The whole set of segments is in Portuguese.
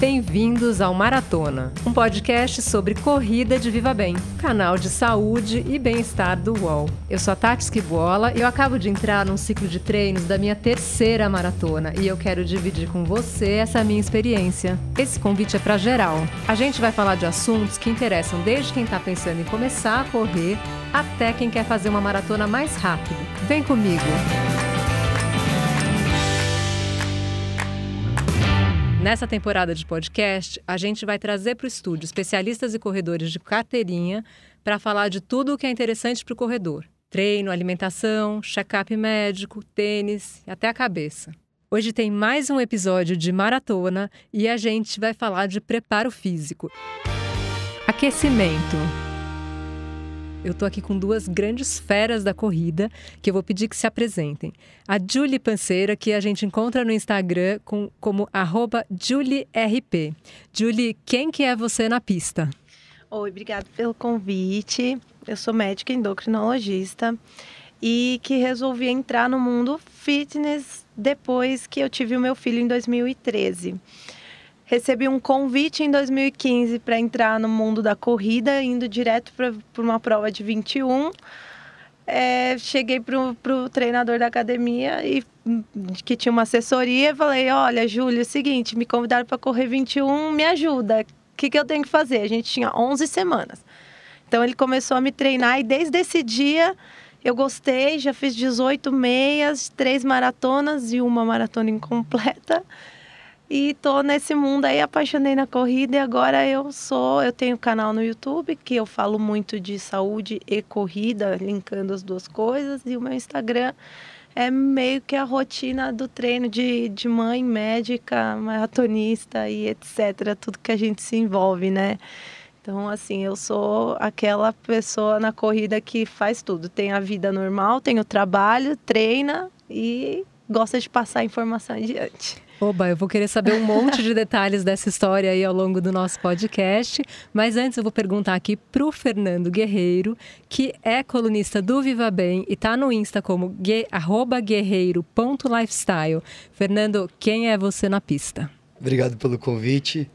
Bem-vindos ao Maratona, um podcast sobre corrida de Viva Bem, canal de saúde e bem-estar do UOL. Eu sou a Tati Esquibola e eu acabo de entrar num ciclo de treinos da minha terceira maratona e eu quero dividir com você essa minha experiência. Esse convite é para geral. A gente vai falar de assuntos que interessam desde quem está pensando em começar a correr até quem quer fazer uma maratona mais rápido. Vem comigo! Nessa temporada de podcast, a gente vai trazer para o estúdio especialistas e corredores de carteirinha para falar de tudo o que é interessante para o corredor: treino, alimentação, check-up médico, tênis, até a cabeça. Hoje tem mais um episódio de maratona e a gente vai falar de preparo físico. Aquecimento eu estou aqui com duas grandes feras da corrida que eu vou pedir que se apresentem. A Julie Panceira, que a gente encontra no Instagram com, como JulieRP. Julie, quem que é você na pista? Oi, obrigado pelo convite. Eu sou médica endocrinologista e que resolvi entrar no mundo fitness depois que eu tive o meu filho em 2013 recebi um convite em 2015 para entrar no mundo da corrida, indo direto para uma prova de 21. É, cheguei pro, pro treinador da academia e hum, que tinha uma assessoria e falei, olha, Júlio, é o seguinte, me convidaram para correr 21, me ajuda. O que, que eu tenho que fazer? A gente tinha 11 semanas. Então ele começou a me treinar e desde esse dia eu gostei, já fiz 18 meias, três maratonas e uma maratona incompleta. E tô nesse mundo aí, apaixonei na corrida e agora eu sou, eu tenho um canal no YouTube que eu falo muito de saúde e corrida, linkando as duas coisas, e o meu Instagram é meio que a rotina do treino de, de mãe médica, maratonista e etc, tudo que a gente se envolve, né? Então, assim, eu sou aquela pessoa na corrida que faz tudo. Tem a vida normal, tem o trabalho, treina e gosta de passar a informação adiante. Oba, eu vou querer saber um monte de detalhes dessa história aí ao longo do nosso podcast. Mas antes eu vou perguntar aqui pro Fernando Guerreiro, que é colunista do Viva Bem e tá no Insta como gue, guerreiro.lifestyle. Fernando, quem é você na pista? Obrigado pelo convite.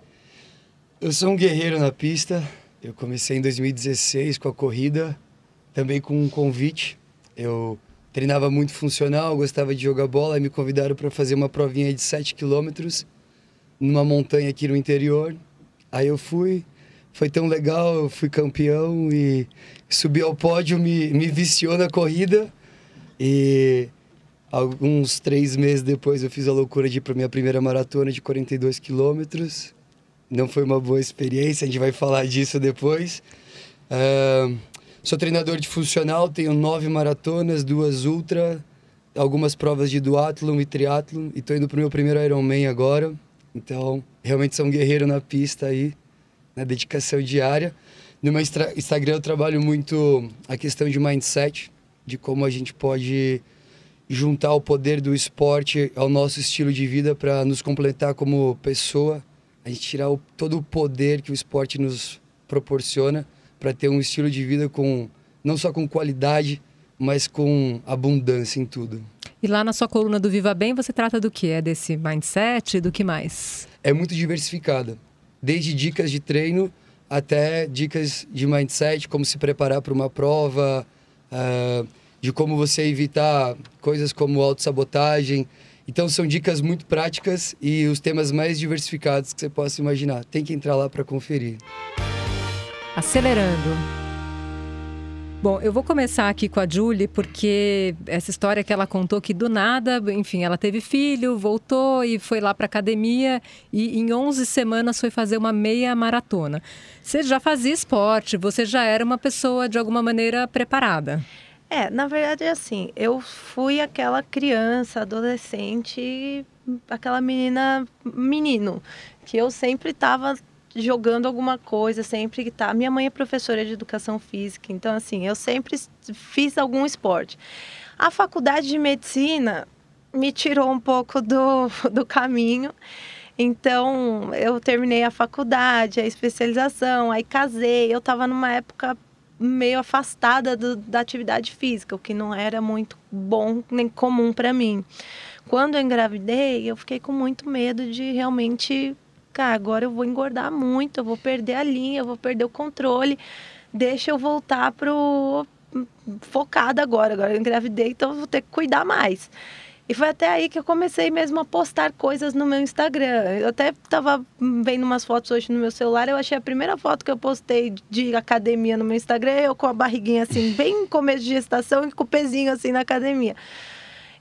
Eu sou um guerreiro na pista. Eu comecei em 2016 com a corrida, também com um convite. Eu treinava muito funcional, gostava de jogar bola, e me convidaram para fazer uma provinha de 7 quilômetros numa montanha aqui no interior. Aí eu fui, foi tão legal, eu fui campeão e subi ao pódio, me, me viciou na corrida e alguns três meses depois eu fiz a loucura de ir para minha primeira maratona de 42 quilômetros. Não foi uma boa experiência, a gente vai falar disso depois. Uh... Sou treinador de funcional, tenho nove maratonas, duas ultra, algumas provas de duatlon e triatlon e estou indo pro meu primeiro Ironman agora. Então, realmente sou um guerreiro na pista aí, na dedicação diária. No meu Instagram eu trabalho muito a questão de mindset, de como a gente pode juntar o poder do esporte ao nosso estilo de vida para nos completar como pessoa, a gente tirar o, todo o poder que o esporte nos proporciona para ter um estilo de vida com não só com qualidade, mas com abundância em tudo. E lá na sua coluna do Viva Bem, você trata do que? É desse mindset? Do que mais? É muito diversificada. Desde dicas de treino até dicas de mindset, como se preparar para uma prova, uh, de como você evitar coisas como autossabotagem. Então são dicas muito práticas e os temas mais diversificados que você possa imaginar. Tem que entrar lá para conferir. Acelerando. Bom, eu vou começar aqui com a Julie, porque essa história que ela contou que do nada, enfim, ela teve filho, voltou e foi lá para academia e em 11 semanas foi fazer uma meia maratona. Você já fazia esporte, você já era uma pessoa de alguma maneira preparada. É, na verdade é assim, eu fui aquela criança, adolescente, aquela menina, menino, que eu sempre estava jogando alguma coisa, sempre que tá. Minha mãe é professora de educação física, então assim, eu sempre fiz algum esporte. A faculdade de medicina me tirou um pouco do, do caminho. Então, eu terminei a faculdade, a especialização, aí casei. Eu estava numa época meio afastada do, da atividade física, o que não era muito bom nem comum para mim. Quando eu engravidei, eu fiquei com muito medo de realmente cara, agora eu vou engordar muito, eu vou perder a linha, eu vou perder o controle, deixa eu voltar pro hum, focada agora, agora eu engravidei, então eu vou ter que cuidar mais. E foi até aí que eu comecei mesmo a postar coisas no meu Instagram. Eu até tava vendo umas fotos hoje no meu celular, eu achei a primeira foto que eu postei de academia no meu Instagram, eu com a barriguinha assim, bem começo de gestação e com o pezinho assim na academia.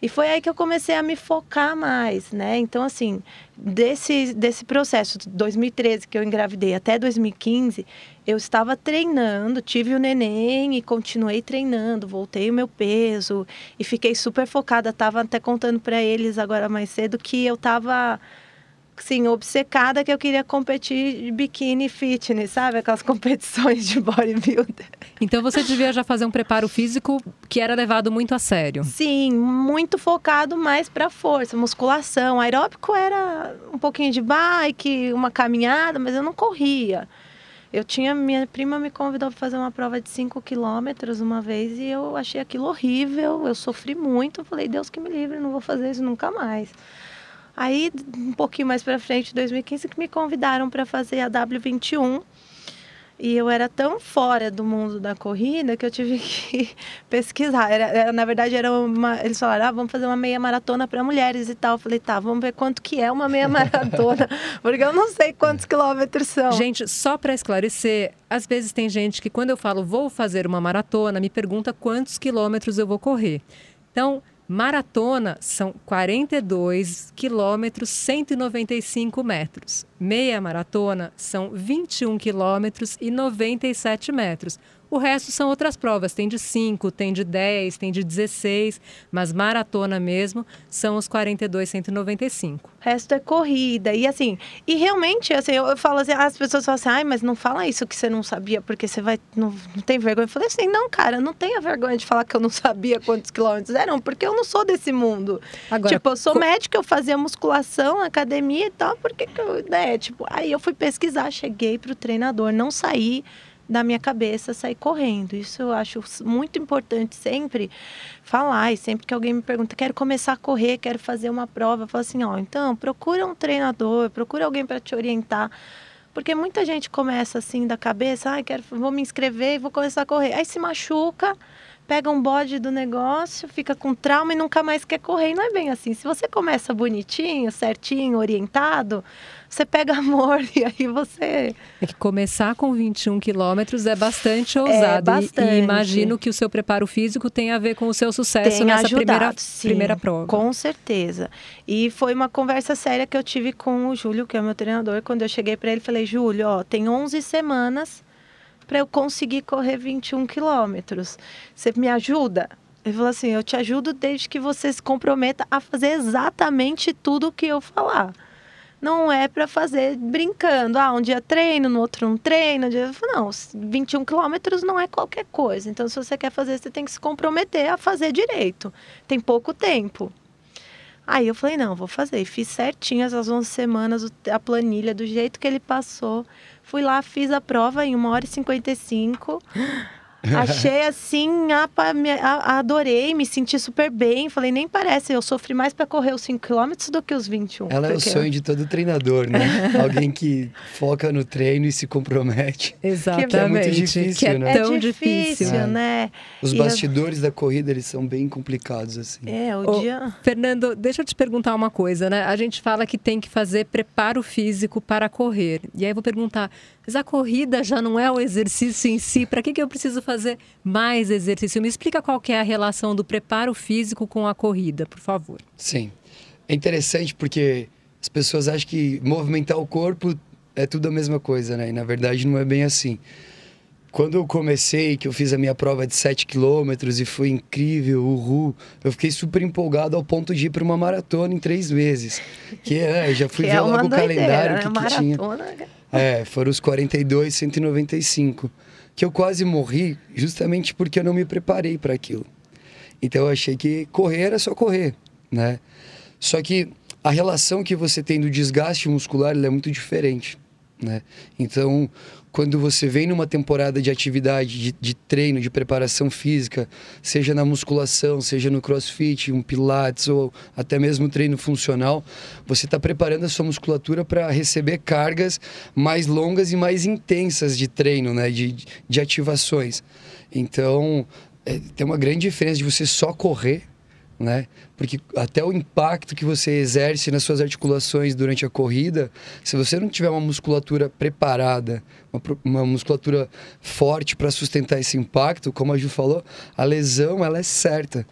E foi aí que eu comecei a me focar mais, né? Então, assim, desse, desse processo de 2013 que eu engravidei até 2015, eu estava treinando, tive o neném e continuei treinando, voltei o meu peso e fiquei super focada. Tava até contando para eles agora mais cedo que eu tava assim, obcecada que eu queria competir de biquíni fitness, sabe? Aquelas competições de bodybuilder. Então você devia já fazer um preparo físico que era levado muito a sério. Sim, muito focado mais para força, musculação. Aeróbico era um pouquinho de bike, uma caminhada, mas eu não corria. Eu tinha, minha prima me convidou para fazer uma prova de 5 quilômetros uma vez e eu achei aquilo horrível, eu sofri muito, falei, Deus que me livre, não vou fazer isso nunca mais. Aí, um pouquinho mais para frente, 2015, que me convidaram para fazer a W21. E eu era tão fora do mundo da corrida que eu tive que pesquisar. Era, era na verdade, era uma, eles falaram: ah, vamos fazer uma meia maratona para mulheres e tal. Eu falei: tá, vamos ver quanto que é uma meia maratona, porque eu não sei quantos quilômetros são. Gente, só para esclarecer, às vezes tem gente que, quando eu falo vou fazer uma maratona, me pergunta quantos quilômetros eu vou correr. Então, Maratona são 42 quilômetros, 195 metros. Meia maratona são 21 quilômetros e 97 metros. O resto são outras provas, tem de 5, tem de 10, tem de 16, mas maratona mesmo são os 42,195. O resto é corrida. E assim, e realmente, assim, eu, eu falo assim, as pessoas falam assim, ai, mas não fala isso que você não sabia, porque você vai, não, não tem vergonha. Eu falei assim, não, cara, não tenha vergonha de falar que eu não sabia quantos quilômetros eram, porque eu não sou desse mundo. Agora, tipo, eu sou co... médica, eu fazia musculação, academia e tal, porque que eu, né, é tipo, aí eu fui pesquisar, cheguei para o treinador, não saí da minha cabeça sair correndo. Isso eu acho muito importante sempre falar. E sempre que alguém me pergunta, quero começar a correr, quero fazer uma prova, eu falo assim, ó, então procura um treinador, procura alguém para te orientar. Porque muita gente começa assim da cabeça, ai, ah, quero, vou me inscrever e vou começar a correr. Aí se machuca, pega um bode do negócio, fica com trauma e nunca mais quer correr. E não é bem assim. Se você começa bonitinho, certinho, orientado, você pega amor e aí você. É que começar com 21 quilômetros é bastante é ousado. É bastante. E, e, imagino que o seu preparo físico tem a ver com o seu sucesso tem nessa ajudado, primeira, sim, primeira prova. Com certeza. E foi uma conversa séria que eu tive com o Júlio, que é meu treinador, quando eu cheguei para ele, falei: Júlio, ó, tem 11 semanas para eu conseguir correr 21 quilômetros. Você me ajuda? Ele falou assim: Eu te ajudo desde que você se comprometa a fazer exatamente tudo o que eu falar. Não é para fazer brincando. Ah, um dia treino, no outro não treino. Um dia... Não, 21 quilômetros não é qualquer coisa. Então, se você quer fazer, você tem que se comprometer a fazer direito. Tem pouco tempo. Aí eu falei, não, vou fazer. fiz certinho essas 11 semanas, a planilha, do jeito que ele passou. Fui lá, fiz a prova em 1 hora e 55. Achei assim, a, adorei, me senti super bem. Falei, nem parece, eu sofri mais para correr os 5 km do que os 21. Ela porque... é o sonho de todo treinador, né? Alguém que foca no treino e se compromete. É Exatamente. Que é muito difícil, que é né? tão é difícil, é. né? Os bastidores eu... da corrida, eles são bem complicados, assim. É, o Ô, dia... Fernando, deixa eu te perguntar uma coisa, né? A gente fala que tem que fazer preparo físico para correr. E aí eu vou perguntar, mas a corrida já não é o exercício em si, para que, que eu preciso fazer fazer mais exercício. Me explica qual que é a relação do preparo físico com a corrida, por favor. Sim. É interessante porque as pessoas acham que movimentar o corpo é tudo a mesma coisa, né? E na verdade não é bem assim. Quando eu comecei, que eu fiz a minha prova de 7 quilômetros e foi incrível, uhul, eu fiquei super empolgado ao ponto de ir para uma maratona em três meses. Que é, eu já fui ver é logo o calendário né? que, que tinha. É, foram os 42, 195 que eu quase morri justamente porque eu não me preparei para aquilo. Então eu achei que correr era só correr, né? Só que a relação que você tem do desgaste muscular é muito diferente, né? Então, quando você vem numa temporada de atividade, de, de, treino, de preparação física, seja na musculação, seja no crossfit, um pilates ou até mesmo treino funcional, você está preparando a sua musculatura para receber cargas mais longas e mais intensas de treino, né? de, de ativações. Então, é, tem uma grande diferença de você só correr né? Porque até o impacto que você exerce nas suas articulações durante a corrida, se você não tiver uma musculatura preparada, uma, uma musculatura forte para sustentar esse impacto, como a Ju falou, a lesão ela é certa.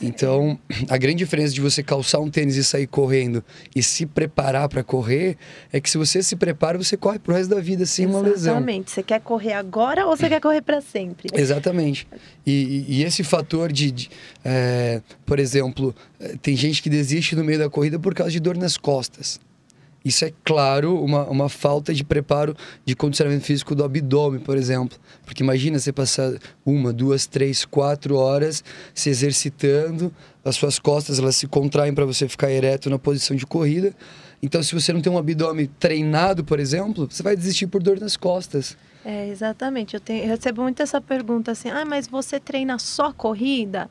Então, a grande diferença de você calçar um tênis e sair correndo e se preparar para correr é que se você se prepara, você corre pro resto da vida sem uma lesão. Exatamente. Você quer correr agora ou você quer correr para sempre? Exatamente. E, e, esse fator de, de é, por exemplo, eh, tem gente que desiste no meio da corrida por causa de dor nas costas. Isso é, claro, uma, uma falta de preparo de condicionamento físico do abdômen, por exemplo. Porque imagina você passar uma, duas, três, quatro horas se exercitando, as suas costas elas se contraem para você ficar ereto na posição de corrida. Então, se você não tem um abdômen treinado, por exemplo, você vai desistir por dor nas costas. É, exatamente. Eu, tenho, eu recebo muito essa pergunta assim: ah, mas você treina só corrida?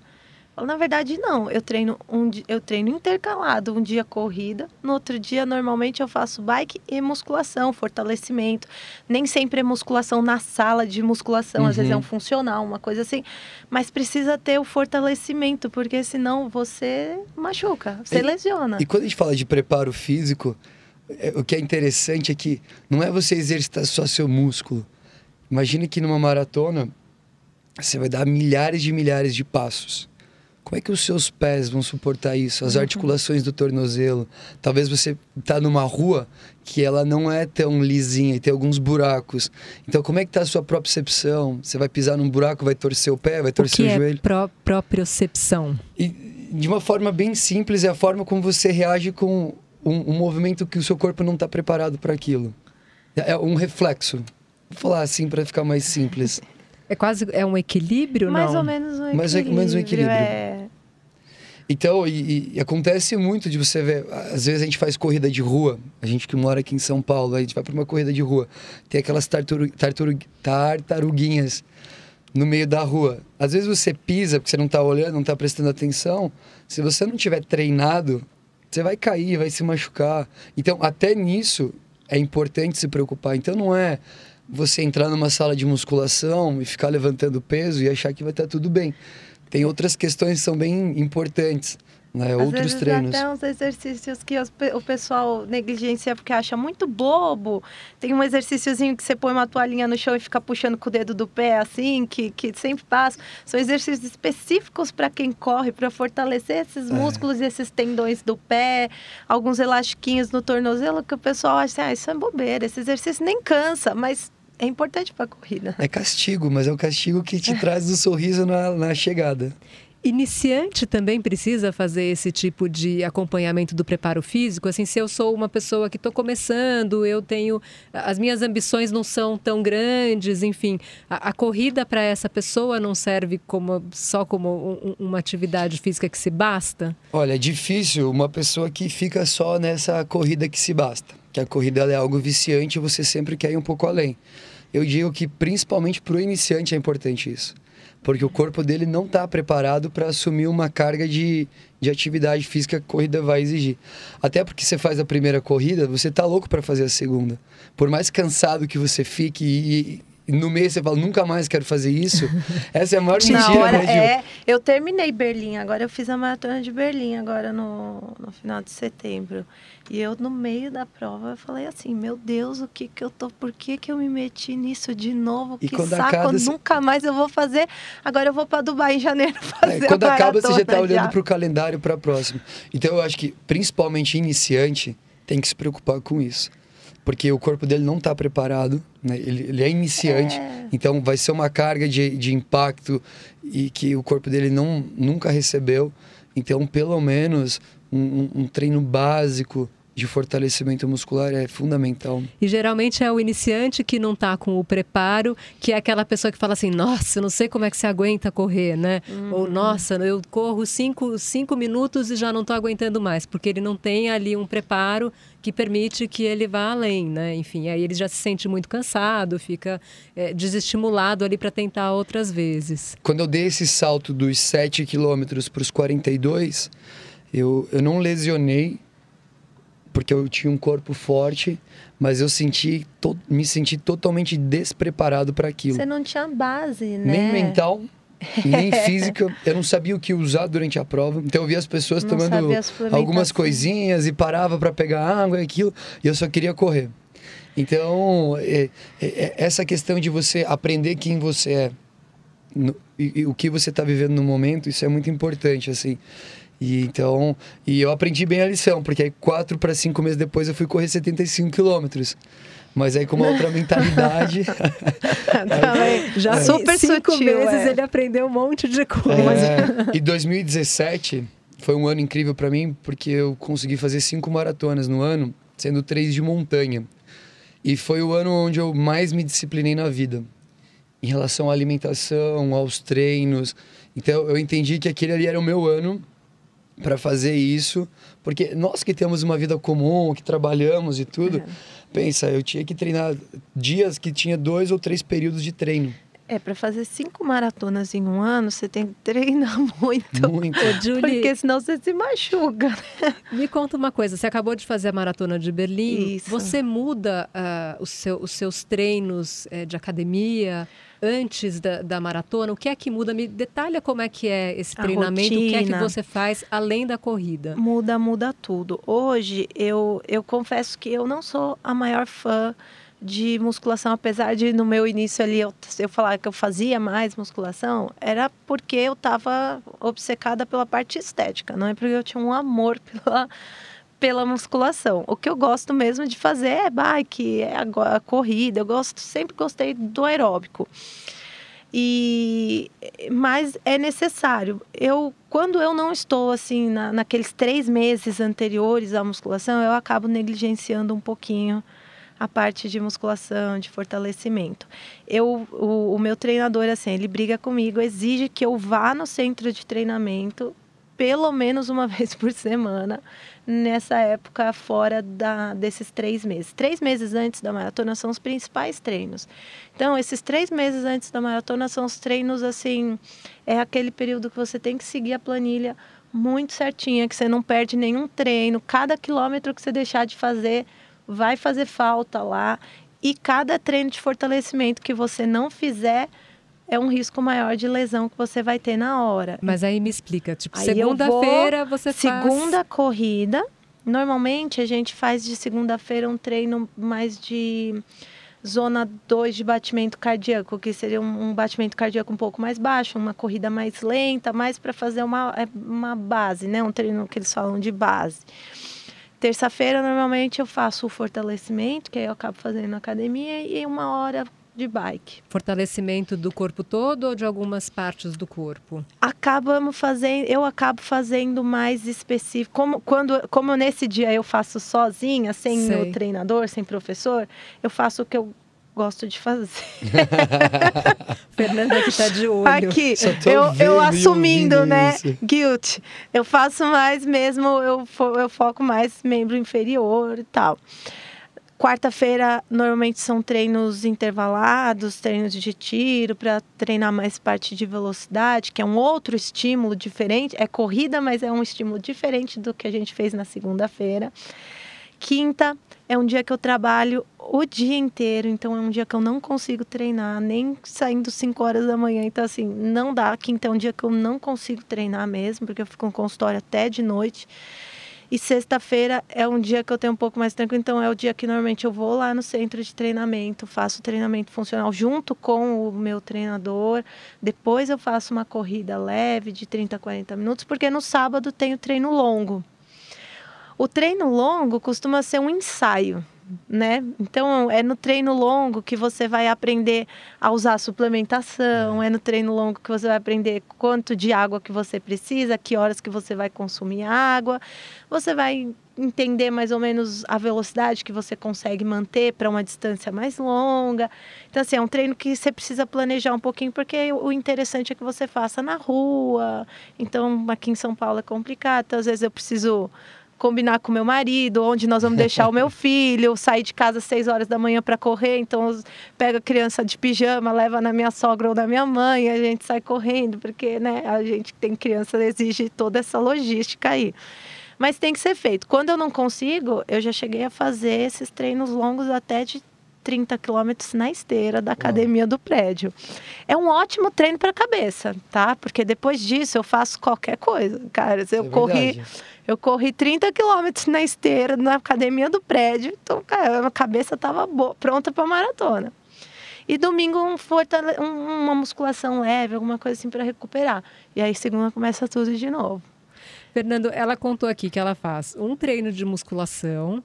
Na verdade, não. Eu treino um eu treino intercalado, um dia corrida, no outro dia normalmente eu faço bike e musculação, fortalecimento. Nem sempre é musculação na sala de musculação, uhum. às vezes é um uhum. funcional, uma coisa assim, mas precisa ter o fortalecimento, porque senão você machuca, você e, lesiona. E quando a gente fala de preparo físico, é, o que é interessante é que não é você exercitar só seu músculo. Imagina que numa maratona você vai dar milhares de milhares de passos como é que os seus pés vão suportar isso? As uhum. articulações do tornozelo. Talvez você tá numa rua que ela não é tão lisinha e tem alguns buracos. Então, como é que tá a sua propriocepção? Você vai pisar num buraco, vai torcer o pé, vai torcer o, que o é joelho? É pró propriocepção. E, de uma forma bem simples, é a forma como você reage com um, um movimento que o seu corpo não está preparado para aquilo. É, é um reflexo. Vou falar assim para ficar mais simples. É quase é um equilíbrio, mais não? Ou mais ou menos um equilíbrio. Mais ou menos um equilíbrio. É... Então, e, e, acontece muito de você ver. Às vezes a gente faz corrida de rua, a gente que mora aqui em São Paulo, a gente vai para uma corrida de rua, tem aquelas tartaru, tartaruguinhas no meio da rua. Às vezes você pisa porque você não está olhando, não está prestando atenção. Se você não tiver treinado, você vai cair, vai se machucar. Então, até nisso é importante se preocupar. Então, não é você entrar numa sala de musculação e ficar levantando peso e achar que vai estar tá tudo bem tem outras questões que são bem importantes. Né, outros vezes treinos. Até uns exercícios que os, o pessoal negligencia porque acha muito bobo. Tem um exercíciozinho que você põe uma toalhinha no chão e fica puxando com o dedo do pé, assim, que, que sempre passa. São exercícios específicos para quem corre, para fortalecer esses é. músculos é. e esses tendões do pé, alguns elastiquinhos no tornozelo, que o pessoal acha, ah, isso é bobeira, esse exercício nem cansa, mas é importante para a corrida. É castigo, mas é um castigo que te é. traz o um sorriso na, na chegada. Iniciante também precisa fazer esse tipo de acompanhamento do preparo físico? Assim, se eu sou uma pessoa que estou começando, eu tenho. As minhas ambições não são tão grandes, enfim, a, a corrida para essa pessoa não serve como, só como um, uma atividade física que se basta? Olha, é difícil uma pessoa que fica só nessa corrida que se basta. Que a corrida é algo viciante, você sempre quer ir um pouco além eu digo que principalmente para o iniciante é importante isso. Porque o corpo dele não está preparado para assumir uma carga de, de atividade física que a corrida vai exigir. Até porque você faz a primeira corrida, você está louco para fazer a segunda. Por mais cansado que você fique e, no meio você fala, nunca mais quero fazer isso. Essa é a maior mentira, né, é, eu terminei Berlim, agora eu fiz a maratona de Berlim, agora no, no final de setembro. E eu, no meio da prova, eu falei assim, meu Deus, o que que eu tô, por que que eu me meti nisso de novo? Que e quando saco, acaba, nunca mais eu vou fazer. Agora eu vou para Dubai em janeiro é, fazer é, Quando acaba, você já tá olhando para o calendário para a próxima. Então eu acho que, principalmente iniciante, tem que se preocupar com isso. Porque o corpo dele não está preparado né? Ele, ele, é iniciante, é... então vai ser uma carga de, de impacto e que o corpo dele não, nunca recebeu. Então, pelo menos, um, um treino básico de fortalecimento muscular é fundamental. E geralmente é o iniciante que não está com o preparo, que é aquela pessoa que fala assim, nossa, não sei como é que se aguenta correr, né? Ou, uhum. nossa, eu corro cinco, cinco minutos e já não estou aguentando mais, porque ele não tem ali um preparo que permite que ele vá além, né? Enfim, aí ele já se sente muito cansado, fica é, desestimulado ali para tentar outras vezes. Quando eu dei esse salto dos 7 quilômetros para os 42, eu, eu não lesionei, porque eu tinha um corpo forte, mas eu senti to, me senti totalmente despreparado para aquilo. Você não tinha base, né? Nem mental, nem física. Eu não sabia o que usar durante a prova. Então eu via as pessoas não tomando as algumas coisinhas e parava para pegar água e aquilo. E eu só queria correr. Então, é, é, é, essa questão de você aprender quem você é no, e, e, o que você está vivendo no momento, isso é muito importante, assim. E então, e eu aprendi bem a lição, porque aí quatro para cinco meses depois eu fui correr 75 quilômetros. Mas aí com uma outra mentalidade. Tá aí, já é. super cinco sutil, é. meses é. ele aprendeu um monte de coisa. É, e 2017 foi um ano incrível para mim porque eu consegui fazer cinco maratonas no ano, sendo três de montanha. E foi o ano onde eu mais me disciplinei na vida, em relação à alimentação, aos treinos. Então eu entendi que aquele ali era o meu ano para fazer isso, porque nós que temos uma vida comum, que trabalhamos e tudo, é. Pensa, eu tinha que treinar dias que tinha dois ou três períodos de treino. É, para fazer cinco maratonas em um ano, você tem que treinar muito. Muito. Julie, porque senão você se machuca. Né? Me conta uma coisa, você acabou de fazer a maratona de Berlim. Isso. Você muda uh, seu, os, seus treinos uh, de academia? antes da, da, maratona? O que é que muda? Me detalha como é que é esse treinamento, o que é que você faz além da corrida? Muda, muda tudo. Hoje eu, eu confesso que eu não sou a maior fã de musculação, apesar de no meu início ali eu, eu falar que eu fazia mais musculação, era porque eu estava obcecada pela parte estética, não é porque eu tinha um amor pela pela musculação. O que eu gosto mesmo de fazer é bike, é a, corrida. Eu gosto, sempre gostei do aeróbico. E mas é necessário. Eu quando eu não estou assim na, naqueles três meses anteriores à musculação, eu acabo negligenciando um pouquinho a parte de musculação, de fortalecimento. Eu, o, o meu treinador assim, ele briga comigo, exige que eu vá no centro de treinamento pelo menos uma vez por semana nessa época fora da, desses três meses. Três meses antes da maratona são os principais treinos. Então, esses três meses antes da maratona são os treinos assim. É aquele período que você tem que seguir a planilha muito certinha, que você não perde nenhum treino. Cada quilômetro que você deixar de fazer vai fazer falta lá. E cada treino de fortalecimento que você não fizer é um risco maior de lesão que você vai ter na hora. Mas aí me explica, tipo, segunda-feira você segunda faz... Segunda corrida, normalmente a gente faz de segunda-feira um treino mais de zona 2 de batimento cardíaco, que seria um, batimento cardíaco um pouco mais baixo, uma corrida mais lenta, mais para fazer uma, é, uma base, né? Um treino que eles falam de base. Terça-feira, normalmente, eu faço o fortalecimento, que aí eu acabo fazendo na academia, e uma hora de bike. Fortalecimento do corpo todo ou de algumas partes do corpo? Acabamos fazendo, eu acabo fazendo mais específico. Como, quando, como nesse dia eu faço sozinha, sem Sei. meu treinador, sem professor, eu faço o que eu gosto de fazer. Fernanda que tá de olho. Aqui, eu, eu assumindo, né? Isso. Guilt. Eu faço mais mesmo, eu, fo eu foco mais membro inferior e tal. Quarta-feira normalmente são treinos intervalados, treinos de tiro para treinar mais parte de velocidade, que é um outro estímulo diferente. É corrida, mas é um estímulo diferente do que a gente fez na segunda-feira. Quinta é um dia que eu trabalho o dia inteiro, então é um dia que eu não consigo treinar, nem saindo 5 horas da manhã. Então, assim, não dá. Quinta é um dia que eu não consigo treinar mesmo, porque eu fico com consultório até de noite. E sexta-feira é um dia que eu tenho um pouco mais tranquilo, então é o dia que normalmente eu vou lá no centro de treinamento, faço treinamento funcional junto com o meu treinador. Depois eu faço uma corrida leve de 30 a 40 minutos, porque no sábado tenho treino longo. O treino longo costuma ser um ensaio né? Então é no treino longo que você vai aprender a usar a suplementação, é. é no treino longo que você vai aprender quanto de água que você precisa, que horas que você vai consumir água. Você vai entender mais ou menos a velocidade que você consegue manter para uma distância mais longa. Então, assim, é um treino que você precisa planejar um pouquinho, porque o interessante é que você faça na rua. Então, aqui em São Paulo é complicado. Então, às vezes eu preciso combinar com meu marido, onde nós vamos deixar o meu filho, sair de casa às 6 horas da manhã para correr, então pega a criança de pijama, leva na minha sogra ou na minha mãe, a gente sai correndo, porque né, a gente que tem criança exige toda essa logística aí. Mas tem que ser feito. Quando eu não consigo, eu já cheguei a fazer esses treinos longos até de 30 quilômetros na esteira da academia do prédio. É um ótimo treino para a cabeça, tá? Porque depois disso eu faço qualquer coisa, cara. Eu é corri. Eu corri 30 quilômetros na esteira, na academia do prédio, então, cara, a cabeça estava pronta para maratona. E domingo um fortale... uma musculação leve, alguma coisa assim para recuperar. E aí segunda começa tudo de novo. Fernando, ela contou aqui que ela faz um treino de musculação,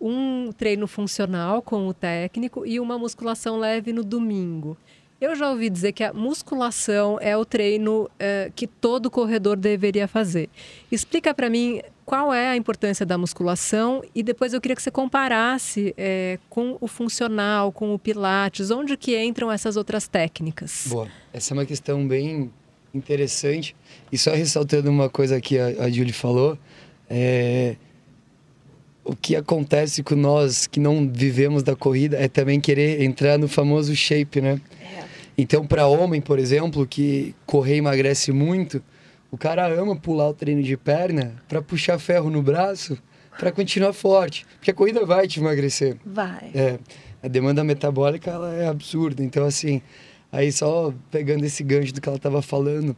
um treino funcional com o técnico e uma musculação leve no domingo. Eu já ouvi dizer que a musculação é o treino é, que todo corredor deveria fazer. Explica para mim qual é a importância da musculação e depois eu queria que você comparasse é, com o funcional, com o pilates, onde que entram essas outras técnicas. Boa, essa é uma questão bem interessante. E só ressaltando uma coisa que a, a Julie falou, é, o que acontece com nós que não vivemos da corrida é também querer entrar no famoso shape, né? É. Então, para homem, por exemplo, que correr emagrece muito, o cara ama pular o treino de perna para puxar ferro no braço para continuar forte, porque a corrida vai te emagrecer. Vai. É, a demanda metabólica ela é absurda. Então, assim, aí só pegando esse gancho do que ela estava falando,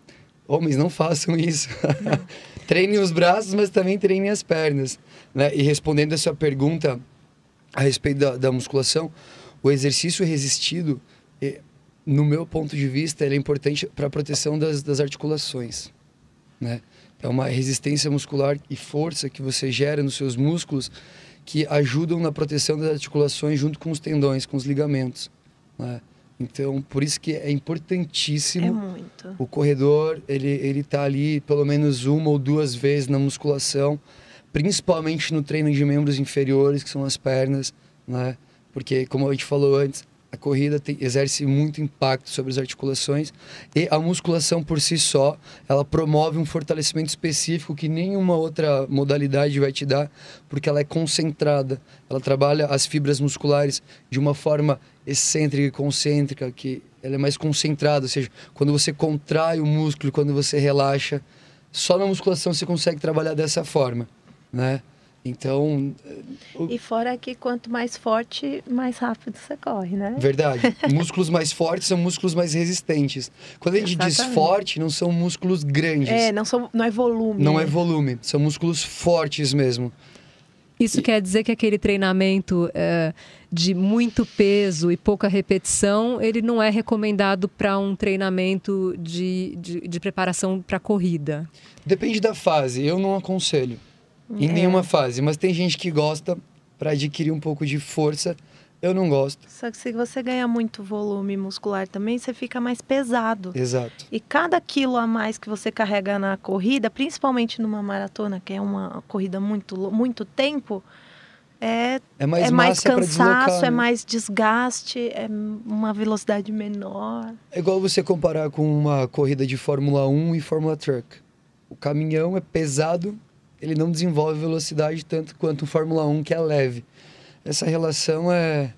Homens, não façam isso. treinem os braços, mas também treinem as pernas. Né? E respondendo a sua pergunta a respeito da, da musculação, o exercício resistido, no meu ponto de vista, é importante para a proteção das, das articulações. Né? É uma resistência muscular e força que você gera nos seus músculos que ajudam na proteção das articulações junto com os tendões, com os ligamentos. Né? Então, por isso que é importantíssimo. É muito. O corredor, ele, ele tá ali pelo menos uma ou duas vezes na musculação, principalmente no treino de membros inferiores, que são as pernas, né? Porque, como a gente falou antes, a corrida tem, exerce muito impacto sobre as articulações e a musculação por si só, ela promove um fortalecimento específico que nenhuma outra modalidade vai te dar, porque ela é concentrada. Ela trabalha as fibras musculares de uma forma excêntrica e concêntrica, que ela é mais concentrada, ou seja, quando você contrai o músculo, quando você relaxa, só na musculação você consegue trabalhar dessa forma, né? Então. E fora que quanto mais forte, mais rápido você corre, né? Verdade. músculos mais fortes são músculos mais resistentes. Quando a gente Exatamente. diz forte, não são músculos grandes. É, não, são, não é volume. Não é volume, são músculos fortes mesmo. Isso e... quer dizer que aquele treinamento é, de muito peso e pouca repetição, ele não é recomendado para um treinamento de, de, de preparação para corrida? Depende da fase, eu não aconselho em é. nenhuma fase. Mas tem gente que gosta para adquirir um pouco de força. Eu não gosto. Só que se você ganha muito volume muscular também, você fica mais pesado. Exato. E cada quilo a mais que você carrega na corrida, principalmente numa maratona, que é uma corrida muito muito tempo, é, é mais, é mais cansaço, é né? é mais desgaste, é uma velocidade menor. É igual você comparar com uma corrida de Fórmula 1 e Fórmula Truck. O caminhão é pesado ele não desenvolve velocidade tanto quanto o Fórmula 1, que é leve. Essa relação é,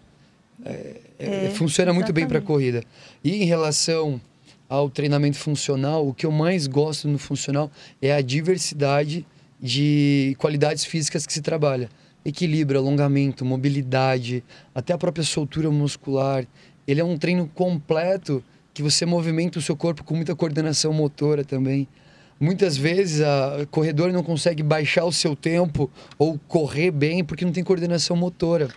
é, é, é funciona exatamente. muito bem para a corrida. E em relação ao treinamento funcional, o que eu mais gosto no funcional é a diversidade de qualidades físicas que se trabalha. Equilíbrio, alongamento, mobilidade, até a própria soltura muscular. Ele é um treino completo que você movimenta o seu corpo com muita coordenação motora também. Muitas vezes a corredor não consegue baixar o seu tempo ou correr bem porque não tem coordenação motora.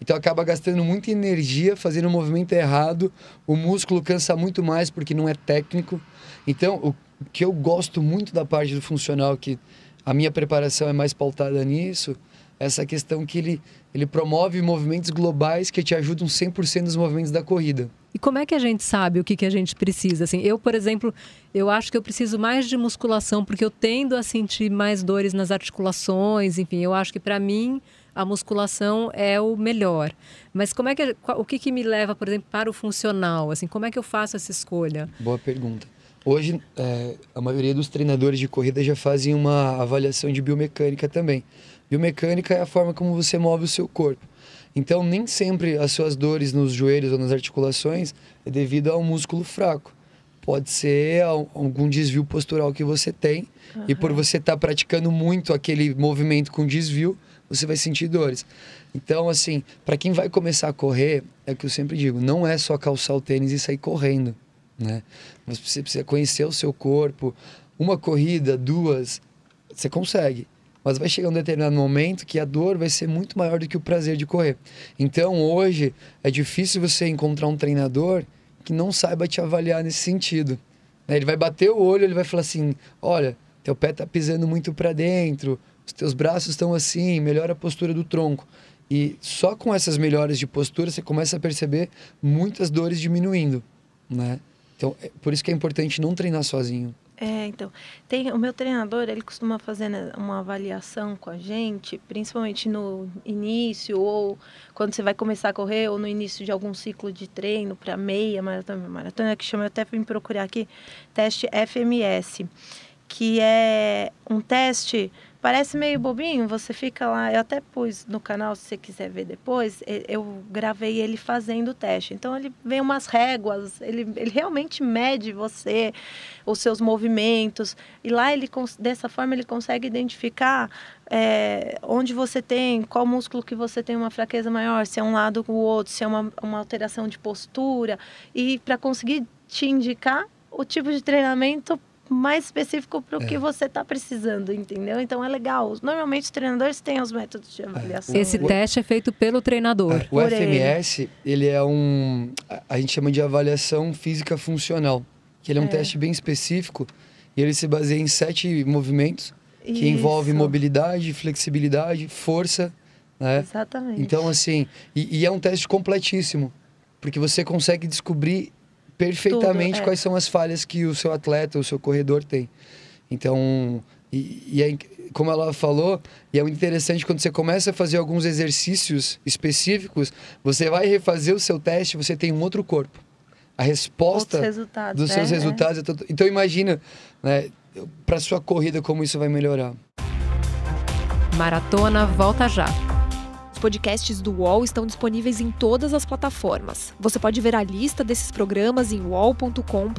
Então acaba gastando muita energia fazendo o um movimento errado, o músculo cansa muito mais porque não é técnico. Então, o que eu gosto muito da parte do funcional que a minha preparação é mais pautada nisso, essa questão que ele, ele promove movimentos globais que te ajudam 100% nos movimentos da corrida. E como é que a gente sabe o que, que a gente precisa? Assim, eu, por exemplo, eu acho que eu preciso mais de musculação porque eu tendo a sentir mais dores nas articulações, enfim, eu acho que para mim a musculação é o melhor. Mas como é que o que, que me leva, por exemplo, para o funcional? Assim, como é que eu faço essa escolha? Boa pergunta. Hoje, é, a maioria dos treinadores de corrida já fazem uma avaliação de biomecânica também. Biomecânica é a forma como você move o seu corpo. Então, nem sempre as suas dores nos joelhos ou nas articulações é devido ao músculo fraco. Pode ser algum desvio postural que você tem. Uhum. E por você estar tá praticando muito aquele movimento com desvio, você vai sentir dores. Então, assim, para quem vai começar a correr, é o que eu sempre digo: não é só calçar o tênis e sair correndo. Né? Mas você precisa conhecer o seu corpo. Uma corrida, duas, você consegue mas vai chegar um determinado momento que a dor vai ser muito maior do que o prazer de correr. Então, hoje, é difícil você encontrar um treinador que não saiba te avaliar nesse sentido. Né? Ele vai bater o olho, ele vai falar assim: olha, teu pé tá pisando muito para dentro, os teus braços estão assim, melhora a postura do tronco. E só com essas melhores de postura você começa a perceber muitas dores diminuindo, né? Então, é por isso que é importante não treinar sozinho. É, então, tem o meu treinador, ele costuma fazer né, uma avaliação com a gente, principalmente no início ou quando você vai começar a correr ou no início de algum ciclo de treino para meia maratona, maratona que chama, eu até fui me procurar aqui, teste FMS, que é um teste Parece meio bobinho, você fica lá. Eu até pus no canal, se você quiser ver depois, eu gravei ele fazendo o teste. Então ele vem umas réguas, ele, ele realmente mede você, os seus movimentos. E lá ele dessa forma ele consegue identificar é, onde você tem, qual músculo que você tem uma fraqueza maior, se é um lado ou outro, se é uma, uma alteração de postura. E para conseguir te indicar o tipo de treinamento mais específico para o é. que você está precisando, entendeu? Então é legal. Normalmente os treinadores têm os métodos de avaliação. Esse teste é feito pelo treinador. É, o Por FMS, ele. ele. é um. A gente chama de avaliação física funcional, que ele é um é. teste bem específico e ele se baseia em sete movimentos que envolvem envolve mobilidade, flexibilidade, força. Né? Exatamente. Então, assim, e, e é um teste completíssimo, porque você consegue descobrir perfeitamente Tudo, é. quais são as falhas que o seu atleta, o seu corredor tem. Então, e, e é, como ela falou, e é muito interessante quando você começa a fazer alguns exercícios específicos, você vai refazer o seu teste, você tem um outro corpo. A resposta dos seus é, é. resultados. É. Então imagina, né, para sua corrida como isso vai melhorar. Maratona volta já podcasts do UOL estão disponíveis em todas as plataformas. Você pode ver a lista desses programas em wallcombr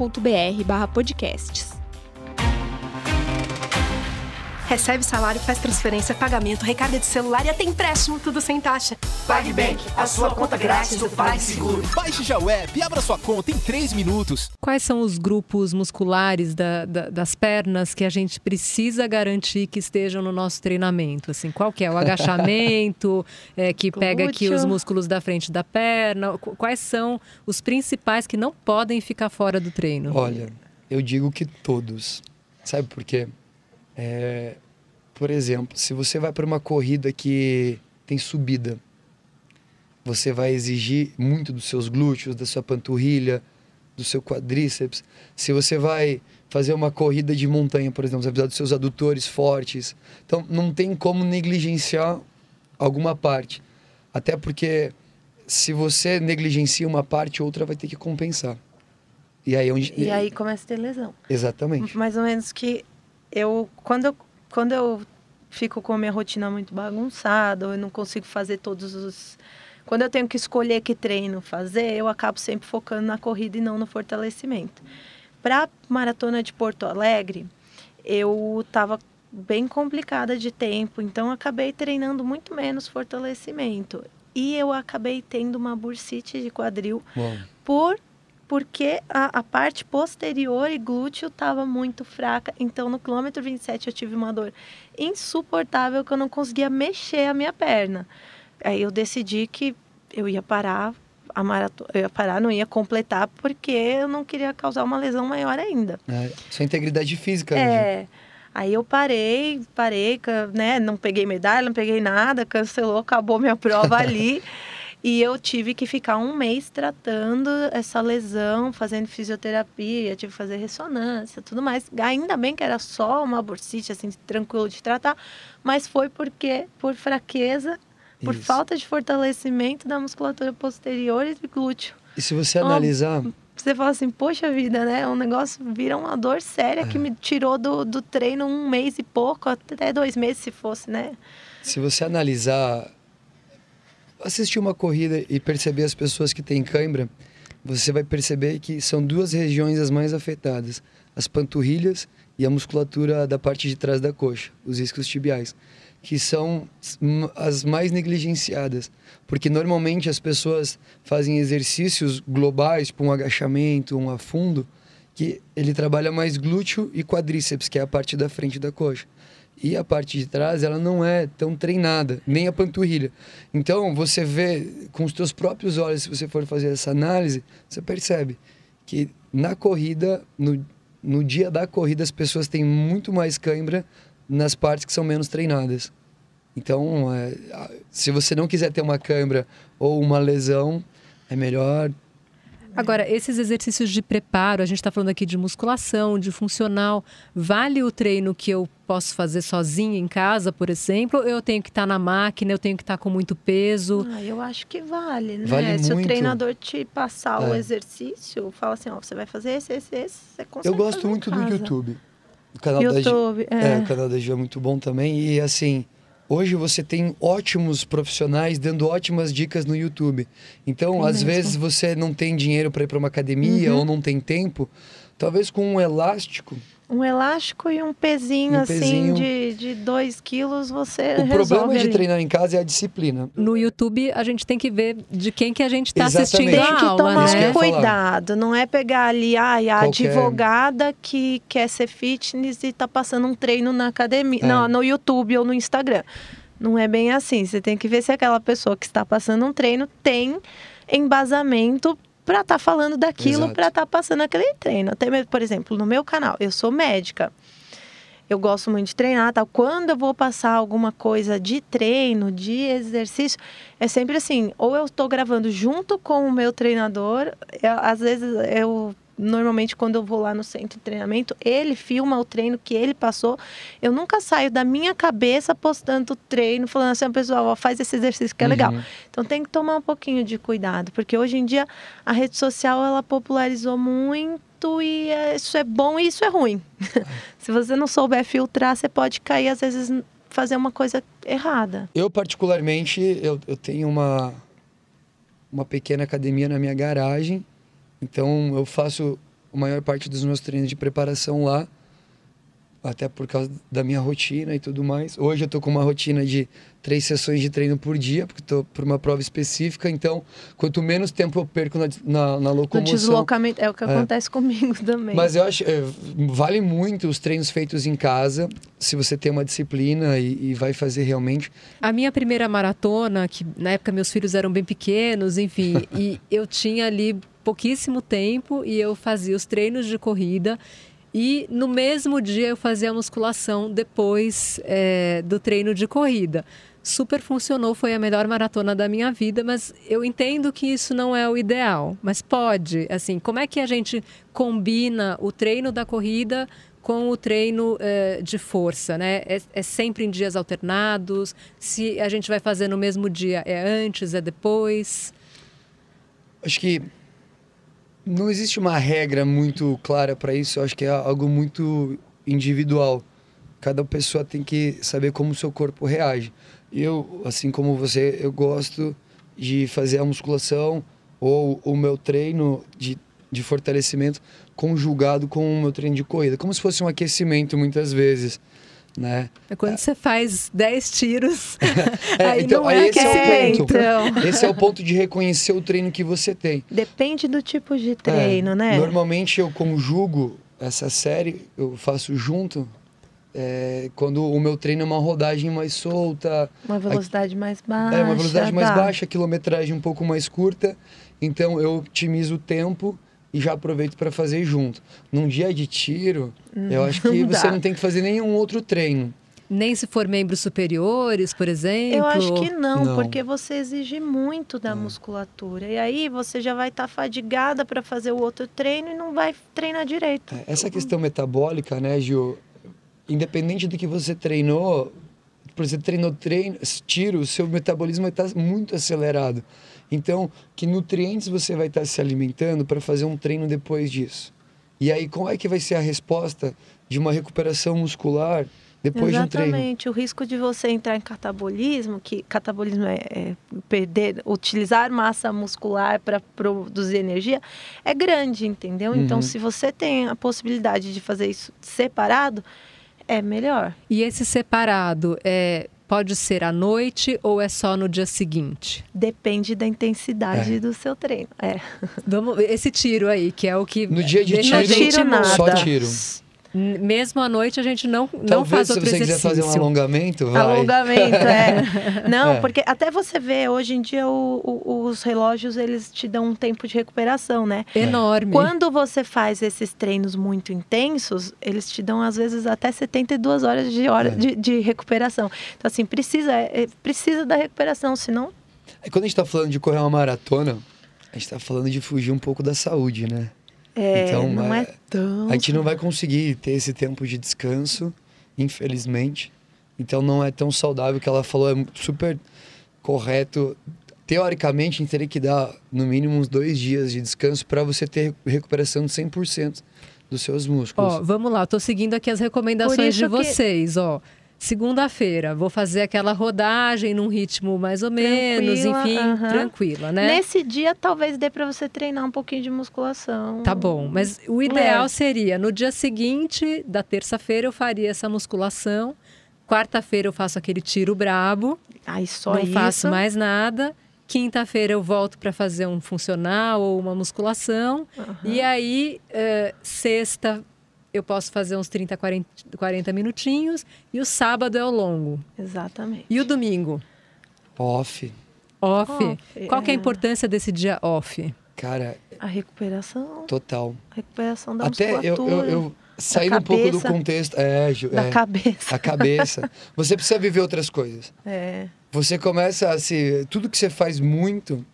podcasts. Recebe salário, faz transferência, pagamento, recarga de celular e até empréstimo, tudo sem taxa. PagBank, a sua conta grátis do PagSeguro. Baixe já o app e abra sua conta em 3 minutos. Quais são os grupos musculares da, da, das pernas que a gente precisa garantir que estejam no nosso treinamento? Assim, qual que é? O agachamento, é, que Glúteo. pega aqui os músculos da frente da perna. Quais são os principais que não podem ficar fora do treino? Olha, eu digo que todos. Sabe por quê? É, por exemplo, se você vai para uma corrida que tem subida, você vai exigir muito dos seus glúteos, da sua panturrilha, do seu quadríceps. Se você vai fazer uma corrida de montanha, por exemplo, você vai precisar dos seus adutores fortes. Então, não tem como negligenciar alguma parte. Até porque se você negligencia uma parte, outra vai ter que compensar. E aí, é onde... e aí começa a ter lesão. Exatamente. Mais ou menos que eu quando eu, quando eu fico com a minha rotina muito bagunçada, eu não consigo fazer todos os quando eu tenho que escolher que treino fazer, eu acabo sempre focando na corrida e não no fortalecimento. Para maratona de Porto Alegre, eu estava bem complicada de tempo, então acabei treinando muito menos fortalecimento. E eu acabei tendo uma bursite de quadril Bom. por porque a, a, parte posterior e glúteo estava muito fraca. Então, no quilômetro 27, eu tive uma dor insuportável que eu não conseguia mexer a minha perna. Aí eu decidi que eu ia parar, a maratona, eu ia parar, não ia completar, porque eu não queria causar uma lesão maior ainda. É, sua integridade física, né, É. Aí eu parei, parei, né? Não peguei medalha, não peguei nada, cancelou, acabou minha prova ali. E eu tive que ficar um mês tratando essa lesão, fazendo fisioterapia, tive que fazer ressonância, tudo mais. Ainda bem que era só uma bursite, assim, tranquilo de tratar, mas foi porque, por fraqueza, por Isso. falta de fortalecimento da musculatura posterior e do glúteo. E se você então, analisar. Você fala assim, poxa vida, né? É um negócio vira uma dor séria é. que me tirou do, do treino um mês e pouco, até dois meses se fosse, né? Se você analisar assistir uma corrida e perceber as pessoas que têm cãibra, você vai perceber que são duas regiões as mais afetadas: as panturrilhas e a musculatura da parte de trás da coxa, os riscos tibiais, que são as mais negligenciadas, porque normalmente as pessoas fazem exercícios globais, para tipo um agachamento, um afundo, que ele trabalha mais glúteo e quadríceps, que é a parte da frente da coxa e a parte de trás ela não é tão treinada, nem a panturrilha. Então você vê com os teus próprios olhos, se você for fazer essa análise, você percebe que na corrida, no, no dia da corrida, as pessoas têm muito mais cãibra nas partes que são menos treinadas. Então, é, se você não quiser ter uma cãibra ou uma lesão, é melhor é. Agora, esses exercícios de preparo, a gente está falando aqui de musculação, de funcional, vale o treino que eu posso fazer sozinha em casa, por exemplo? Eu tenho que estar tá na máquina, eu tenho que estar tá com muito peso? Ah, eu acho que vale, né? Vale Se muito. o treinador te passar é. o exercício, fala assim, ó, você vai fazer esse, esse, esse, você consegue Eu gosto muito do YouTube. O canal YouTube, da Gil, é. é. O canal da Gil é muito bom também e, assim, Hoje você tem ótimos profissionais dando ótimas dicas no YouTube. Então, tem é às mesmo. vezes você não tem dinheiro para ir para uma academia uhum. ou não tem tempo, talvez com um elástico um elástico e um pezinho, um assim, de, de dois quilos, você O problema de treinar em casa é a disciplina. No YouTube, a gente tem que ver de quem que a gente está assistindo tem Tem que tomar né? cuidado, não é pegar ali, ai, a Qualquer... advogada que quer ser fitness e está passando um treino na academia, é. não, no YouTube ou no Instagram. Não é bem assim, você tem que ver se aquela pessoa que está passando um treino tem embasamento para estar tá falando daquilo, para estar tá passando aquele treino. Até mesmo, por exemplo, no meu canal, eu sou médica. Eu gosto muito de treinar, tal. Quando eu vou passar alguma coisa de treino, de exercício, é sempre assim, ou eu estou gravando junto com o meu treinador, eu, às vezes eu normalmente quando eu vou lá no centro de treinamento, ele filma o treino que ele passou. Eu nunca saio da minha cabeça postando o treino, falando assim, pessoal, faz esse exercício que é uhum. legal. Então tem que tomar um pouquinho de cuidado, porque hoje em dia a rede social ela popularizou muito e é, isso é bom e isso é ruim. Se você não souber filtrar, você pode cair às vezes fazer uma coisa errada. Eu particularmente eu, eu tenho uma uma pequena academia na minha garagem então eu faço a maior parte dos meus treinos de preparação lá, até por causa da minha rotina e tudo mais. Hoje eu tô com uma rotina de três sessões de treino por dia, porque tô por uma prova específica. Então, quanto menos tempo eu perco na, na, na locomoção. No deslocamento é o que é. acontece é. comigo também. Mas eu acho é, vale muito os treinos feitos em casa, se você tem uma disciplina e, e, vai fazer realmente. A minha primeira maratona, que na época meus filhos eram bem pequenos, enfim, e eu tinha ali pouquíssimo tempo e eu fazia os treinos de corrida e no mesmo dia eu fazia a musculação depois é, do treino de corrida. Super funcionou, foi a melhor maratona da minha vida, mas eu entendo que isso não é o ideal. Mas pode, assim, como é que a gente combina o treino da corrida com o treino eh, de força, né? É, é, sempre em dias alternados. Se a gente vai fazer no mesmo dia, é antes, é depois. Acho que não existe uma regra muito clara para isso. Eu acho que é algo muito individual. Cada pessoa tem que saber como o seu corpo reage. Eu, assim como você, eu gosto de fazer a musculação ou o meu treino de, de fortalecimento conjugado com o meu treino de corrida, como se fosse um aquecimento muitas vezes. Né? É quando é. você faz 10 tiros, é, então, aí então, não é esse é, o ponto. Então. Esse é o ponto de reconhecer o treino que você tem. Depende do tipo de é, treino, né? Normalmente eu conjugo essa série, eu faço junto é, quando o meu treino é uma rodagem mais solta. Uma velocidade a... mais baixa. É, uma velocidade tá. mais baixa, quilometragem um pouco mais curta. Então eu otimizo o tempo e já aproveito para fazer junto. Num dia de tiro, eu hum, acho que você não tem que fazer nenhum outro treino. Nem se for membros superiores, por exemplo? Eu acho que não, não. porque você exige muito da não. É. musculatura. E aí você já vai estar tá fadigada para fazer o outro treino e não vai treinar direito. É, essa questão metabólica, né, Gil? Independente do que você treinou, por exemplo, treinou treino, tiro, o seu metabolismo está muito acelerado. Então, que nutrientes você vai estar se alimentando para fazer um treino depois disso? E aí, qual é que vai ser a resposta de uma recuperação muscular depois Exatamente. de um treino? Exatamente. O risco de você entrar em catabolismo, que catabolismo é, é perder, utilizar massa muscular para produzir energia, é grande, entendeu? Uhum. Então, se você tem a possibilidade de fazer isso separado, é melhor. E esse separado é Pode ser à noite ou é só no dia seguinte? Depende da intensidade é. do seu treino. É. Vamos, esse tiro aí, que é o que. No dia de tiro, tiro nada. só tiro mesmo à noite a gente não, não faz outro exercício. se você quiser fazer um alongamento, vai. Alongamento, é. Não, é. porque até você vê, hoje em dia o, o, os relógios, eles te dão um tempo de recuperação, né? É. Enorme. Quando você faz esses treinos muito intensos, eles te dão às vezes até 72 horas de, hora, é. de, de recuperação. Então assim, precisa, é, precisa da recuperação, senão... Aí, quando a gente está falando de correr uma maratona, a gente está falando de fugir um pouco da saúde, né? É, então, não a, é, é tão... a gente não vai conseguir ter esse tempo de descanso, infelizmente. Então não é tão saudável que ela falou, é super correto. Teoricamente, a gente teria que dar no mínimo uns dois dias de descanso para você ter recuperação de 100% dos seus músculos. Ó, vamos lá, estou seguindo aqui as recomendações de que... vocês, ó segunda-feira, vou fazer aquela rodagem num ritmo mais ou menos, tranquila, enfim, uh -huh. tranquila, né? Nesse dia talvez dê para você treinar um pouquinho de musculação. Tá bom, mas o ideal é. seria no dia seguinte, da terça-feira eu faria essa musculação. Quarta-feira eu faço aquele tiro brabo. Aí só não isso. Não faço mais nada. Quinta-feira eu volto para fazer um funcional ou uma musculação. E aí, uh, sexta, eu posso fazer uns 30, 40, 40 minutinhos. E o sábado é o longo. Exatamente. E o domingo? Off. Off. off Qual é. que é a é. importância desse dia off? Cara. A recuperação. Total. A recuperação da Até musculatura. eu, eu, eu saindo um pouco do contexto. É, da é, cabeça. A cabeça. Você precisa viver outras coisas. É. Você começa a se. Tudo que você faz muito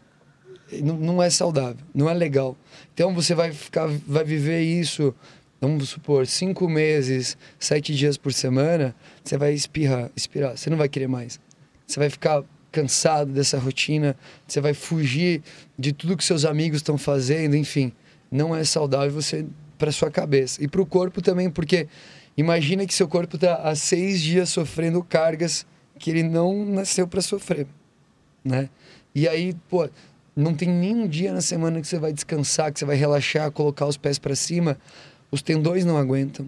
não, não é saudável, não é legal. Então você vai ficar, vai viver isso vamos supor, cinco meses, sete dias por semana, você vai espirrar, expirar, você não vai querer mais. Você vai ficar cansado dessa rotina, você vai fugir de tudo que seus amigos estão fazendo, enfim, não é saudável você para sua cabeça e para o corpo também, porque imagina que seu corpo está há seis dias sofrendo cargas que ele não nasceu para sofrer, né? E aí, pô, não tem nenhum dia na semana que você vai descansar, que você vai relaxar, colocar os pés para cima, os tendões não aguentam.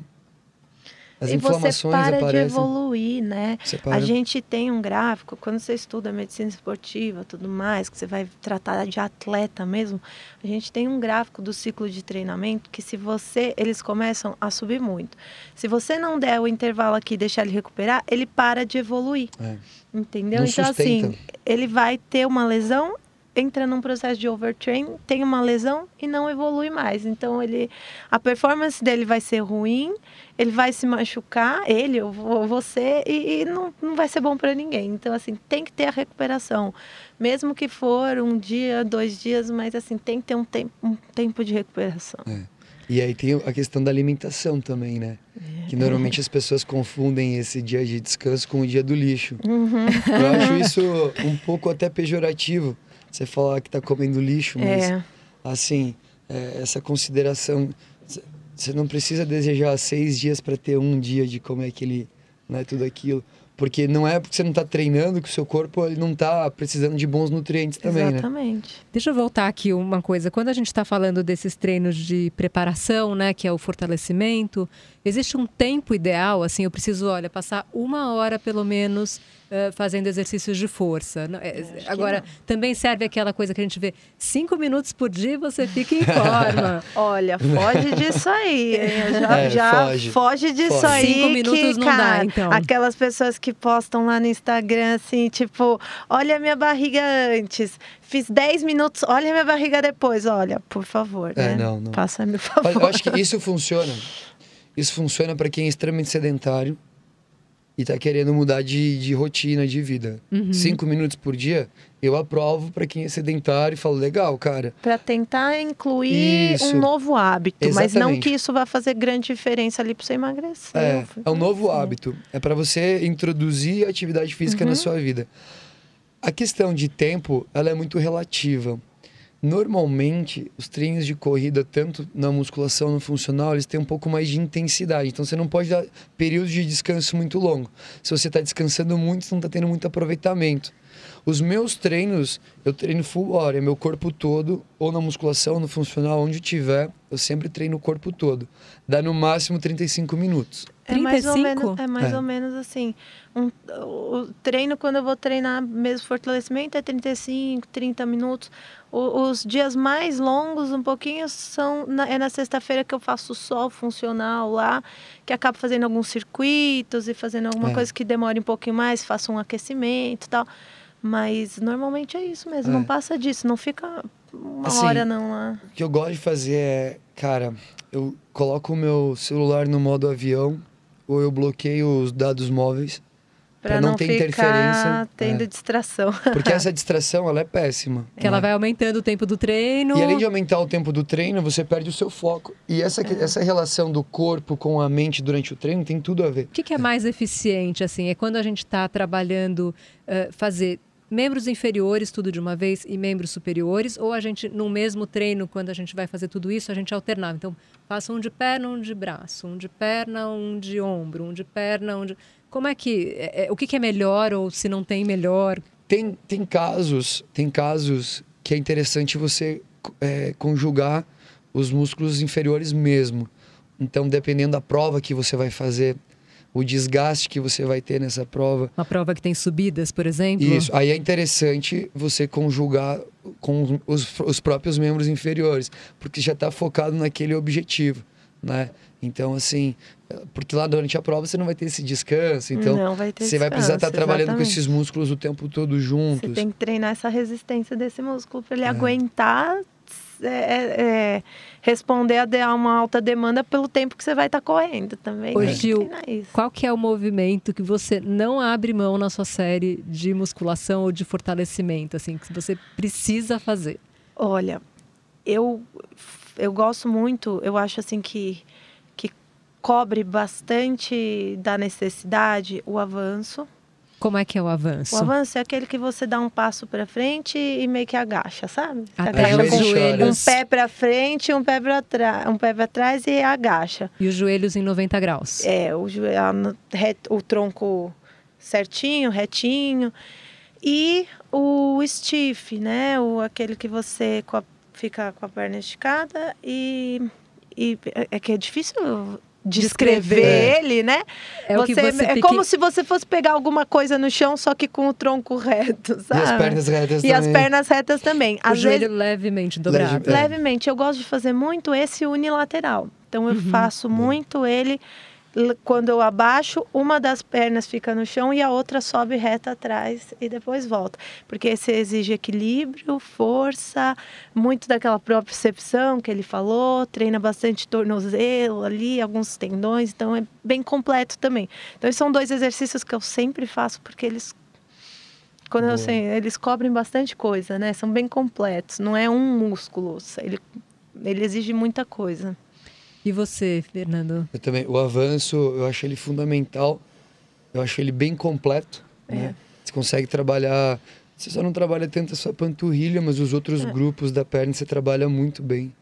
As e você para aparecem. de evoluir, né? A gente tem um gráfico, quando você estuda medicina esportiva, tudo mais, que você vai tratar de atleta mesmo, a gente tem um gráfico do ciclo de treinamento que se você, eles começam a subir muito. Se você não der o intervalo aqui e deixar ele recuperar, ele para de evoluir. É. Entendeu? Não então assim, sustenta. assim, ele vai ter uma lesão entra num processo de overtrain, tem uma lesão e não evolui mais. Então ele a performance dele vai ser ruim, ele vai se machucar, ele ou você, e, e não, não vai ser bom para ninguém. Então, assim, tem que ter a recuperação. Mesmo que for um dia, dois dias, mas assim, tem que ter um, te um tempo de recuperação. É. E aí tem a questão da alimentação também, né? Que normalmente as pessoas confundem esse dia de descanso com o dia do lixo. Uhum. Eu acho isso um pouco até pejorativo você falar que está comendo lixo, é. mas é. assim, é, essa consideração. Você não precisa desejar seis dias para ter um dia de comer aquele, é Né, tudo aquilo. Porque não é porque você não está treinando que o seu corpo ele não está precisando de bons nutrientes também, né? Exatamente. Né? Deixa eu voltar aqui uma coisa. Quando a gente está falando desses treinos de preparação, né, que é o fortalecimento, existe um tempo ideal? Assim, eu preciso, olha, passar uma hora pelo menos eh, fazendo exercícios de força. É, agora, também serve aquela coisa que a gente vê: cinco minutos por dia você fica em forma. Olha, foge disso aí. Já, é, já foge, foge disso foge. aí. Cinco minutos que, não cara, dá, então. Aquelas pessoas que postam lá no Instagram assim, tipo, olha minha barriga antes fiz 10 minutos, olha minha barriga depois, olha, por favor, é, né? não, não. Passa meu favor. Eu acho que isso funciona. Isso funciona para quem é extremamente sedentário e tá querendo mudar de, de rotina, de vida. Uhum. Cinco minutos por dia, eu aprovo para quem é sedentário e falo, legal, cara. Para tentar incluir isso. um novo hábito, Exatamente. mas não que isso vá fazer grande diferença ali para você emagrecer. É, é um novo assim. hábito. É para você introduzir atividade física uhum. na sua vida. A questão de tempo, ela é muito relativa. Normalmente, os treinos de corrida, tanto na musculação, no funcional, eles têm um pouco mais de intensidade. Então, você não pode dar períodos de descanso muito longo. Se você está descansando muito, você não está tendo muito aproveitamento. Os meus treinos, eu treino full hora, é meu corpo todo, ou na musculação, no funcional, onde tiver, eu sempre treino o corpo todo. Dá no máximo 35 minutos. É 35? mais ou menos, é mais é. ou menos assim. Um, o treino, quando eu vou treinar mesmo fortalecimento, é 35, 30 minutos. O, os dias mais longos, um pouquinho, são na, é na sexta-feira que eu faço sol funcional lá, que acabo fazendo alguns circuitos e fazendo alguma é. coisa que demore um pouquinho mais, faço um aquecimento e tal. Mas normalmente é isso mesmo, é. não passa disso, não fica uma assim, hora não lá. O que eu gosto de fazer é, cara, eu coloco o meu celular no modo avião ou eu bloqueio os dados móveis para não, não ter interferência. É. tendo é. distração. Porque essa distração, ela é péssima. Que né? ela vai aumentando o tempo do treino. E além de aumentar o tempo do treino, você perde o seu foco. E essa, é. essa relação do corpo com a mente durante o treino tem tudo a ver. O que, que é mais eficiente, assim? É quando a gente está trabalhando, uh, fazer membros inferiores tudo de uma vez e membros superiores, ou a gente, no mesmo treino, quando a gente vai fazer tudo isso, a gente alternava. Então, faça um de perna, um de braço, um de perna, um de ombro, um de perna, um de como é que. É, é, o que, que é melhor ou se não tem melhor? Tem, tem casos, tem casos que é interessante você é, conjugar os músculos inferiores mesmo. Então, dependendo da prova que você vai fazer, o desgaste que você vai ter nessa prova. Uma prova que tem subidas, por exemplo? Isso. Aí é interessante você conjugar com os, os próprios membros inferiores, porque já está focado naquele objetivo, né? Então, assim, porque lá durante a prova você não vai ter esse descanso. Então, você descanso, vai precisar estar tá trabalhando exatamente. com esses músculos o tempo todo juntos. Você tem que treinar essa resistência desse músculo para ele é. aguentar é, é, é responder a uma alta demanda pelo tempo que você vai estar tá correndo também. Ô, Gil, qual que é o movimento que você não abre mão na sua série de musculação ou de fortalecimento, assim, que você precisa fazer? Olha, eu, eu gosto muito, eu acho assim que cobre bastante da necessidade o avanço. Como é que é o avanço? O avanço é aquele que você dá um passo para frente e meio que agacha, sabe? Até os joelhos. Um pé para frente, um pé para trás, um pé para trás e agacha. E os joelhos em 90 graus. É, o joelho, o tronco certinho, retinho. E o stiff, né? O aquele que você fica com a perna esticada e e é, é que é difícil descrever é. ele, né? É, você, você é como se você fosse pegar alguma coisa no chão, só que com o tronco reto, sabe? E as pernas retas e também. as pernas retas também. O Às joelho vezes... levemente dobrado. Leve, é. Levemente. Eu gosto de fazer muito esse unilateral. Então eu uhum. faço muito ele quando eu abaixo, uma das pernas fica no chão e a outra sobe reta atrás e depois volta. Porque você exige equilíbrio, força, muito daquela própria percepção que ele falou, treina bastante tornozelo ali, alguns tendões, então é bem completo também. Então, esses são dois exercícios que eu sempre faço porque eles quando eu sei, eles cobrem bastante coisa, né? São bem completos, não é um músculo, ele ele exige muita coisa. E você, Fernando? Eu também. O avanço, eu acho ele fundamental. Eu acho ele bem completo. É. Né? Você consegue trabalhar. Você só não trabalha tanto a sua panturrilha, mas os outros é. grupos da perna você trabalha muito bem.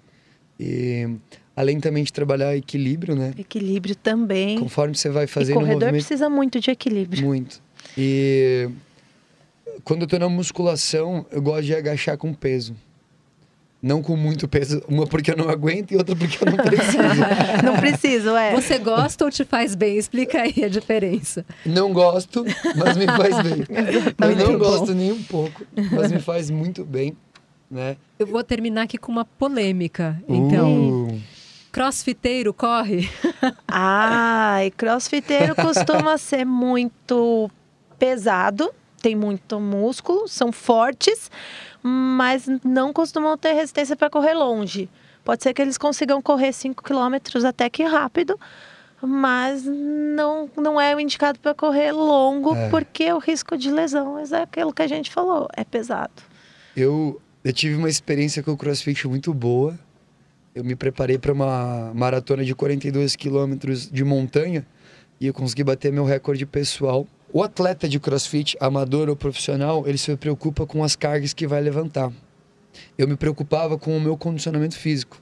E além também de trabalhar equilíbrio, né? Equilíbrio também. Conforme você vai fazendo. E corredor movimento... precisa muito de equilíbrio. Muito. E quando eu tô na musculação, eu gosto de agachar com peso não com muito peso, uma porque eu não aguento e outra porque eu não preciso. não preciso, é. Você gosta ou te faz bem? Explica aí a diferença. Não gosto, mas me faz bem. eu é não gosto nem um pouco, mas me faz muito bem, né? Eu vou terminar aqui com uma polêmica, uh. então. Uh. Crossfiteiro corre? Ai, crossfiteiro costuma ser muito pesado, tem muito músculo, são fortes, mas não costumam ter resistência para correr longe. Pode ser que eles consigam correr 5 km até que rápido, mas não, não é o indicado para correr longo, é. porque o risco de lesão é aquilo que a gente falou, é pesado. Eu, eu tive uma experiência com o CrossFit muito boa. Eu me preparei para uma maratona de 42 quilômetros de montanha e eu consegui bater meu recorde pessoal o atleta de crossfit, amador ou profissional, ele se preocupa com as cargas que vai levantar. Eu me preocupava com o meu condicionamento físico.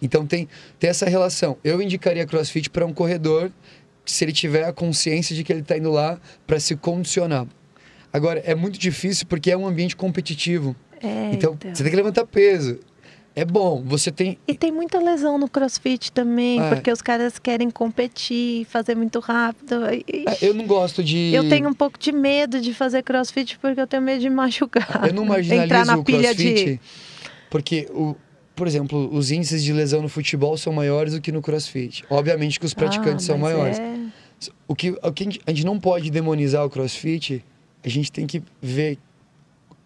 Então tem, tem essa relação. Eu indicaria crossfit para um corredor se ele tiver a consciência de que ele está indo lá para se condicionar. Agora, é muito difícil porque é um ambiente competitivo. É, então, então, você tem que levantar peso é bom. Você tem. E tem muita lesão no crossfit também, ah, é. porque os caras querem competir, fazer muito rápido. Ah, eu não gosto de. Eu tenho um pouco de medo de fazer crossfit porque eu tenho medo de machucar. Eu não marginalizo Entrar na o pilha crossfit de... porque o. Por exemplo, os índices de lesão no futebol são maiores do que no crossfit. Obviamente que os ah, praticantes ah, são maiores. É... O, que, o que a gente não pode demonizar o crossfit, a gente tem que ver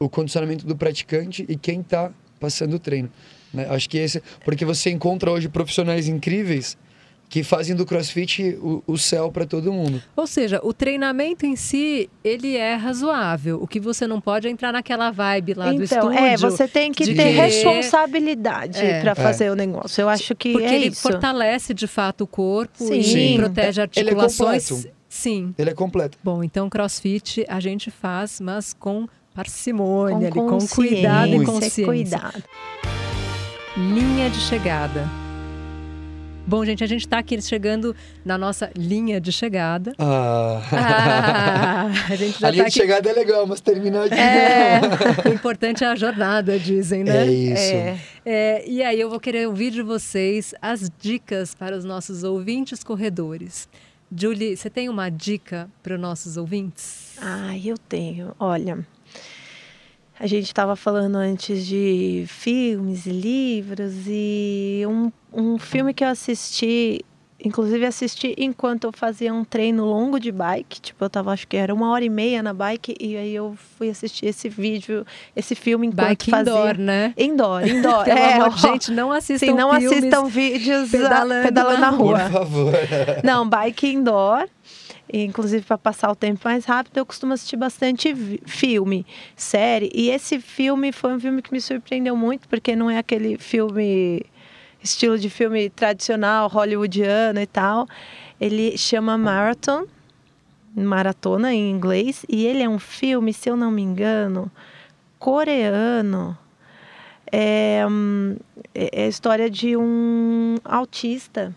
o condicionamento do praticante e quem está passando o treino. Né? Acho que esse. Porque você encontra hoje profissionais incríveis que fazem do CrossFit o, o céu para todo mundo. Ou seja, o treinamento em si, ele é razoável. O que você não pode é entrar naquela vibe lá então, do estúdio. Então, é, você tem que ter que... responsabilidade é. para é. fazer é. o negócio. Eu acho que Porque é ele isso. fortalece de fato o corpo Sim. e Sim. protege articulações. É, ele é completo. Sim. Ele é completo. Bom, então CrossFit a gente faz, mas com parcimônia, com, ali, com cuidado e consciência. Cuidado. Linha de Chegada. Bom, gente, a gente está aqui chegando na nossa linha de chegada. Ah. ah a gente já a tá linha aqui. de chegada é legal, mas terminar aqui. É, o importante é a jornada, dizem, né? É isso. É. É, e aí eu vou querer ouvir de vocês as dicas para os nossos ouvintes corredores. Julie, você tem uma dica para os nossos ouvintes? Ah, eu tenho. Olha, a gente estava falando antes de filmes e livros, e um, um filme que eu assisti, inclusive assisti enquanto eu fazia um treino longo de bike, tipo, eu tava, acho que era uma hora e meia na bike, e aí eu fui assistir esse vídeo, esse filme enquanto bike fazia... indoor, né? Indoor, indoor. é, amor, gente, não assistam Sim, não assistam vídeos pedalando, pedalando na, rua. Por favor. Não, bike indoor inclusive para passar o tempo mais rápido, eu costumo assistir bastante filme, série. E esse filme foi um filme que me surpreendeu muito, porque não é aquele filme estilo de filme tradicional hollywoodiano e tal. Ele chama Marathon, maratona em inglês, e ele é um filme, se eu não me engano, coreano. É, hum, é, é a história de um autista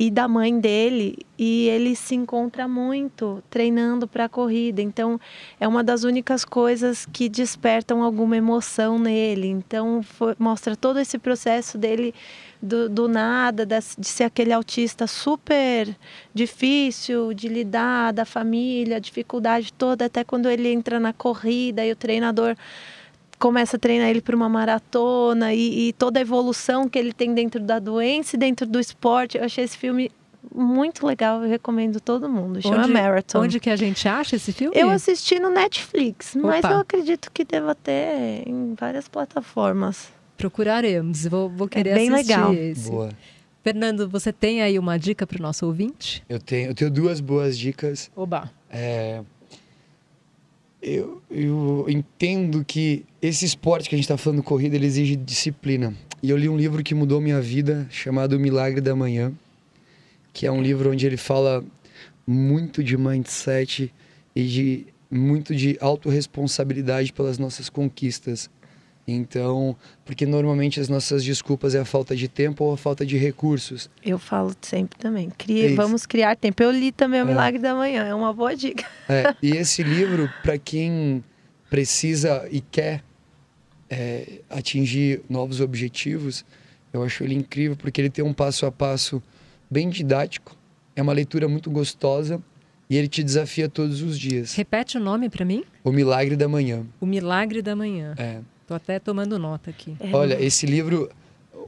e da mãe dele e ele se encontra muito treinando para a corrida. Então é uma das únicas coisas que despertam alguma emoção nele. Então foi, mostra todo esse processo dele do, do nada, de ser aquele autista super difícil de lidar, da família, dificuldade toda, até quando ele entra na corrida e o treinador começa a treinar ele para uma maratona e, e, toda a evolução que ele tem dentro da doença e dentro do esporte. Eu achei esse filme muito legal, eu recomendo todo mundo. Chama onde, Marathon. Onde que a gente acha esse filme? Eu assisti no Netflix, Opa. mas eu acredito que deva ter em várias plataformas. Procuraremos, vou, vou é querer é bem assistir legal. esse. Boa. Fernando, você tem aí uma dica para o nosso ouvinte? Eu tenho, eu tenho duas boas dicas. Oba. É, eu, eu entendo que esse esporte que a gente está falando, corrida, ele exige disciplina. E eu li um livro que mudou minha vida, chamado O Milagre da Manhã, que é um livro onde ele fala muito de mindset e de muito de autorresponsabilidade pelas nossas conquistas. Então, porque normalmente as nossas desculpas é a falta de tempo ou a falta de recursos. Eu falo sempre também, é vamos criar tempo. Eu li também o é. Milagre é. da Manhã, é uma boa dica. É. E esse livro, para quem precisa e quer é, atingir novos objetivos, eu acho ele incrível porque ele tem um passo a passo bem didático, é uma leitura muito gostosa e ele te desafia todos os dias. Repete o nome para mim? O Milagre da Manhã. O Milagre da Manhã. É. Estou até tomando nota aqui. É. Olha, esse livro.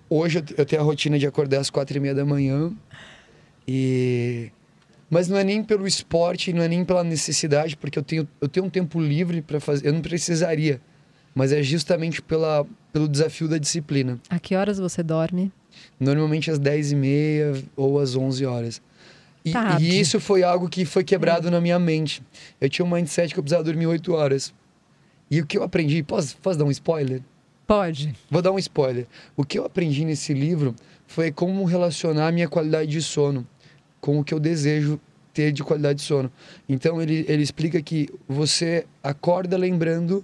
Hoje eu tenho a rotina de acordar às quatro e meia da manhã. E. Mas não é nem pelo esporte, não é nem pela necessidade, porque eu tenho, eu tenho um tempo livre para fazer. Eu não precisaria. Mas é justamente pela, pelo desafio da disciplina. A que horas você dorme? Normalmente às dez e meia ou às onze horas. E, tá e, isso foi algo que foi quebrado é. na minha mente. Eu tinha um mindset que eu precisava dormir oito horas. E o que eu aprendi, posso, posso dar um spoiler? Pode. Vou dar um spoiler. O que eu aprendi nesse livro foi como relacionar a minha qualidade de sono com o que eu desejo ter de qualidade de sono. Então ele, ele explica que você acorda lembrando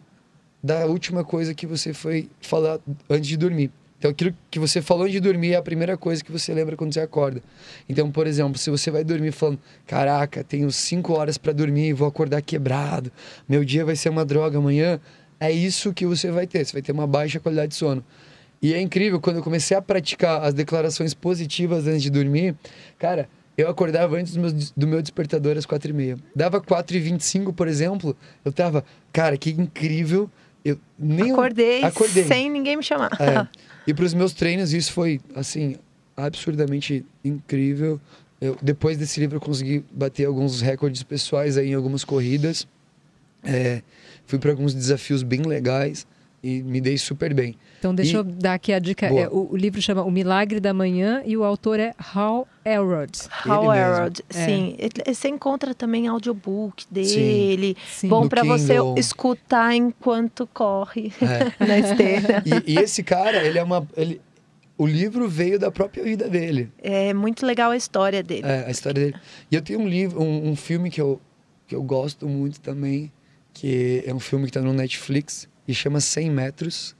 da última coisa que você foi falar antes de dormir. Então, aquilo que você falou de dormir é a primeira coisa que você lembra quando você acorda. Então, por exemplo, se você vai dormir falando: Caraca, tenho cinco horas para dormir, vou acordar quebrado, meu dia vai ser uma droga amanhã. É isso que você vai ter. Você vai ter uma baixa qualidade de sono. E é incrível, quando eu comecei a praticar as declarações positivas antes de dormir, cara, eu acordava antes do meu, do meu despertador às quatro e meia. Dava quatro e vinte e cinco, por exemplo, eu tava, cara, que incrível. Eu nem acordei, acordei. sem ninguém me chamar. É. E para os meus treinos, isso foi, assim, absurdamente incrível. Eu, depois desse livro, eu consegui bater alguns recordes pessoais aí em algumas corridas. É, fui para alguns desafios bem legais e me dei super bem. Então, deixa e... eu dar aqui a dica. É, o, o, livro chama O Milagre da Manhã e o autor é Hal Elrod. Hal Elrod, é. sim. É, você encontra também audiobook dele. Sim. Sim. Bom para você escutar enquanto corre é. na esteira. E, e, esse cara, ele é uma... Ele, o livro veio da própria vida dele. É muito legal a história dele. É, a história dele. E eu tenho um livro, um, um filme que eu, que eu gosto muito também, que é um filme que está no Netflix, e chama 100 metros.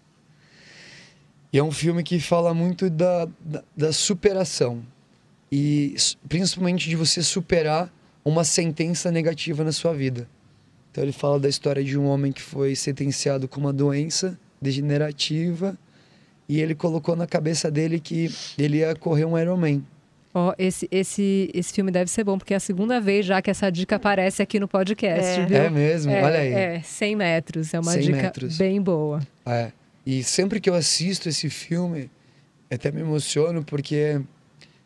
E é um filme que fala muito da, da, da superação e principalmente de você superar uma sentença negativa na sua vida. Então ele fala da história de um homem que foi sentenciado com uma doença degenerativa e ele colocou na cabeça dele que ele ia correr um Ironman. Oh, esse, esse, esse filme deve ser bom, porque é a segunda vez já que essa dica aparece aqui no podcast. É, viu? é mesmo, é, olha aí. É, 100 metros, é uma dica metros. bem boa. É. E sempre que eu assisto esse filme, até me emociono, porque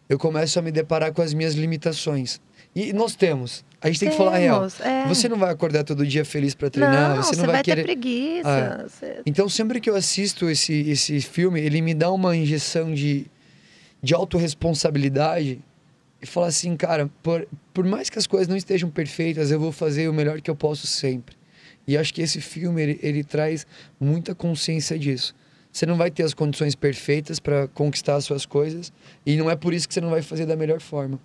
eu começo a me deparar com as minhas limitações. E nós temos. A gente tem que falar a real. É. Você não vai acordar todo dia feliz para treinar, não, você não você vai, vai querer. Ter preguiça. É. Você... Então, sempre que eu assisto esse, esse filme, ele me dá uma injeção de de autorresponsabilidade e falar assim, cara, por, por mais que as coisas não estejam perfeitas, eu vou fazer o melhor que eu posso sempre. E acho que esse filme ele, ele traz muita consciência disso. Você não vai ter as condições perfeitas para conquistar as suas coisas e não é por isso que você não vai fazer da melhor forma.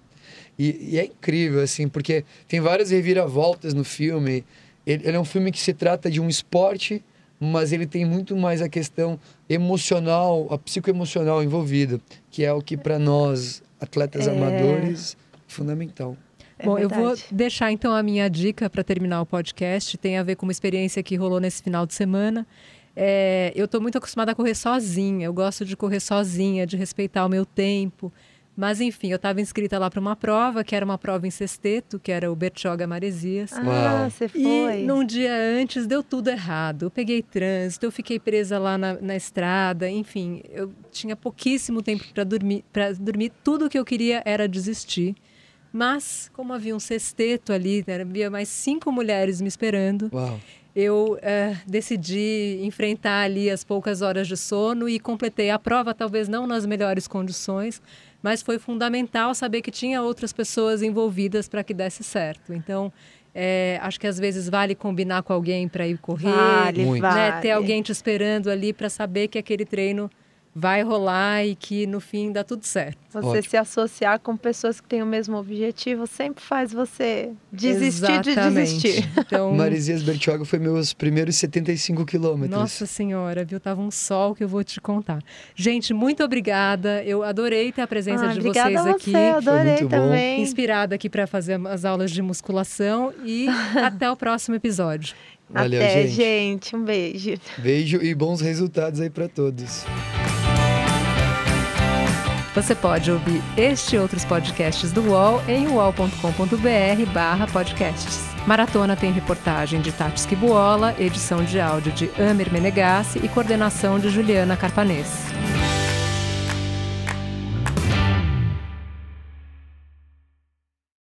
E, e é incrível assim, porque tem várias reviravoltas no filme. Ele, ele é um filme que se trata de um esporte mas ele tem muito mais a questão emocional, a psicoemocional envolvida, que é o que para nós, atletas é... amadores, é fundamental. É Bom, verdade. eu vou deixar então a minha dica para terminar o podcast. Tem a ver com uma experiência que rolou nesse final de semana. É, eu estou muito acostumada a correr sozinha. Eu gosto de correr sozinha, de respeitar o meu tempo. Mas enfim, eu estava inscrita lá para uma prova, que era uma prova em sexteto, que era o Bertioga Maresias. Ah, você foi. E num dia antes deu tudo errado. Eu peguei trânsito, eu fiquei presa lá na, na estrada, enfim, eu tinha pouquíssimo tempo para dormir, para dormir. Tudo que eu queria era desistir. Mas como havia um sexteto ali, havia mais cinco mulheres me esperando. Uau eu uh, decidi enfrentar ali as poucas horas de sono e completei a prova, talvez não nas melhores condições, mas foi fundamental saber que tinha outras pessoas envolvidas para que desse certo. Então, é, acho que às vezes vale combinar com alguém para ir correr, vale, né? vale. ter alguém te esperando ali para saber que aquele treino vai rolar e que no fim dá tudo certo. Você Ótimo. se associar com pessoas que têm o mesmo objetivo sempre faz você desistir Exatamente. de desistir. Então... Marizias Bertioga foi meus primeiros 75 quilômetros. Nossa Senhora, viu? Tava um sol que eu vou te contar. Gente, muito obrigada. Eu adorei ter a presença ah, de vocês aqui. você, eu Adorei também. Bom. Inspirada aqui para fazer as aulas de musculação e até o próximo episódio. Valeu, Até, gente. gente. Um beijo. Beijo e bons resultados aí para todos. Você pode ouvir este e outros podcasts do UOL em uol.com.br barra podcasts. Maratona tem reportagem de Tati Esquibuola, edição de áudio de Amer Menegassi e coordenação de Juliana Carpanês.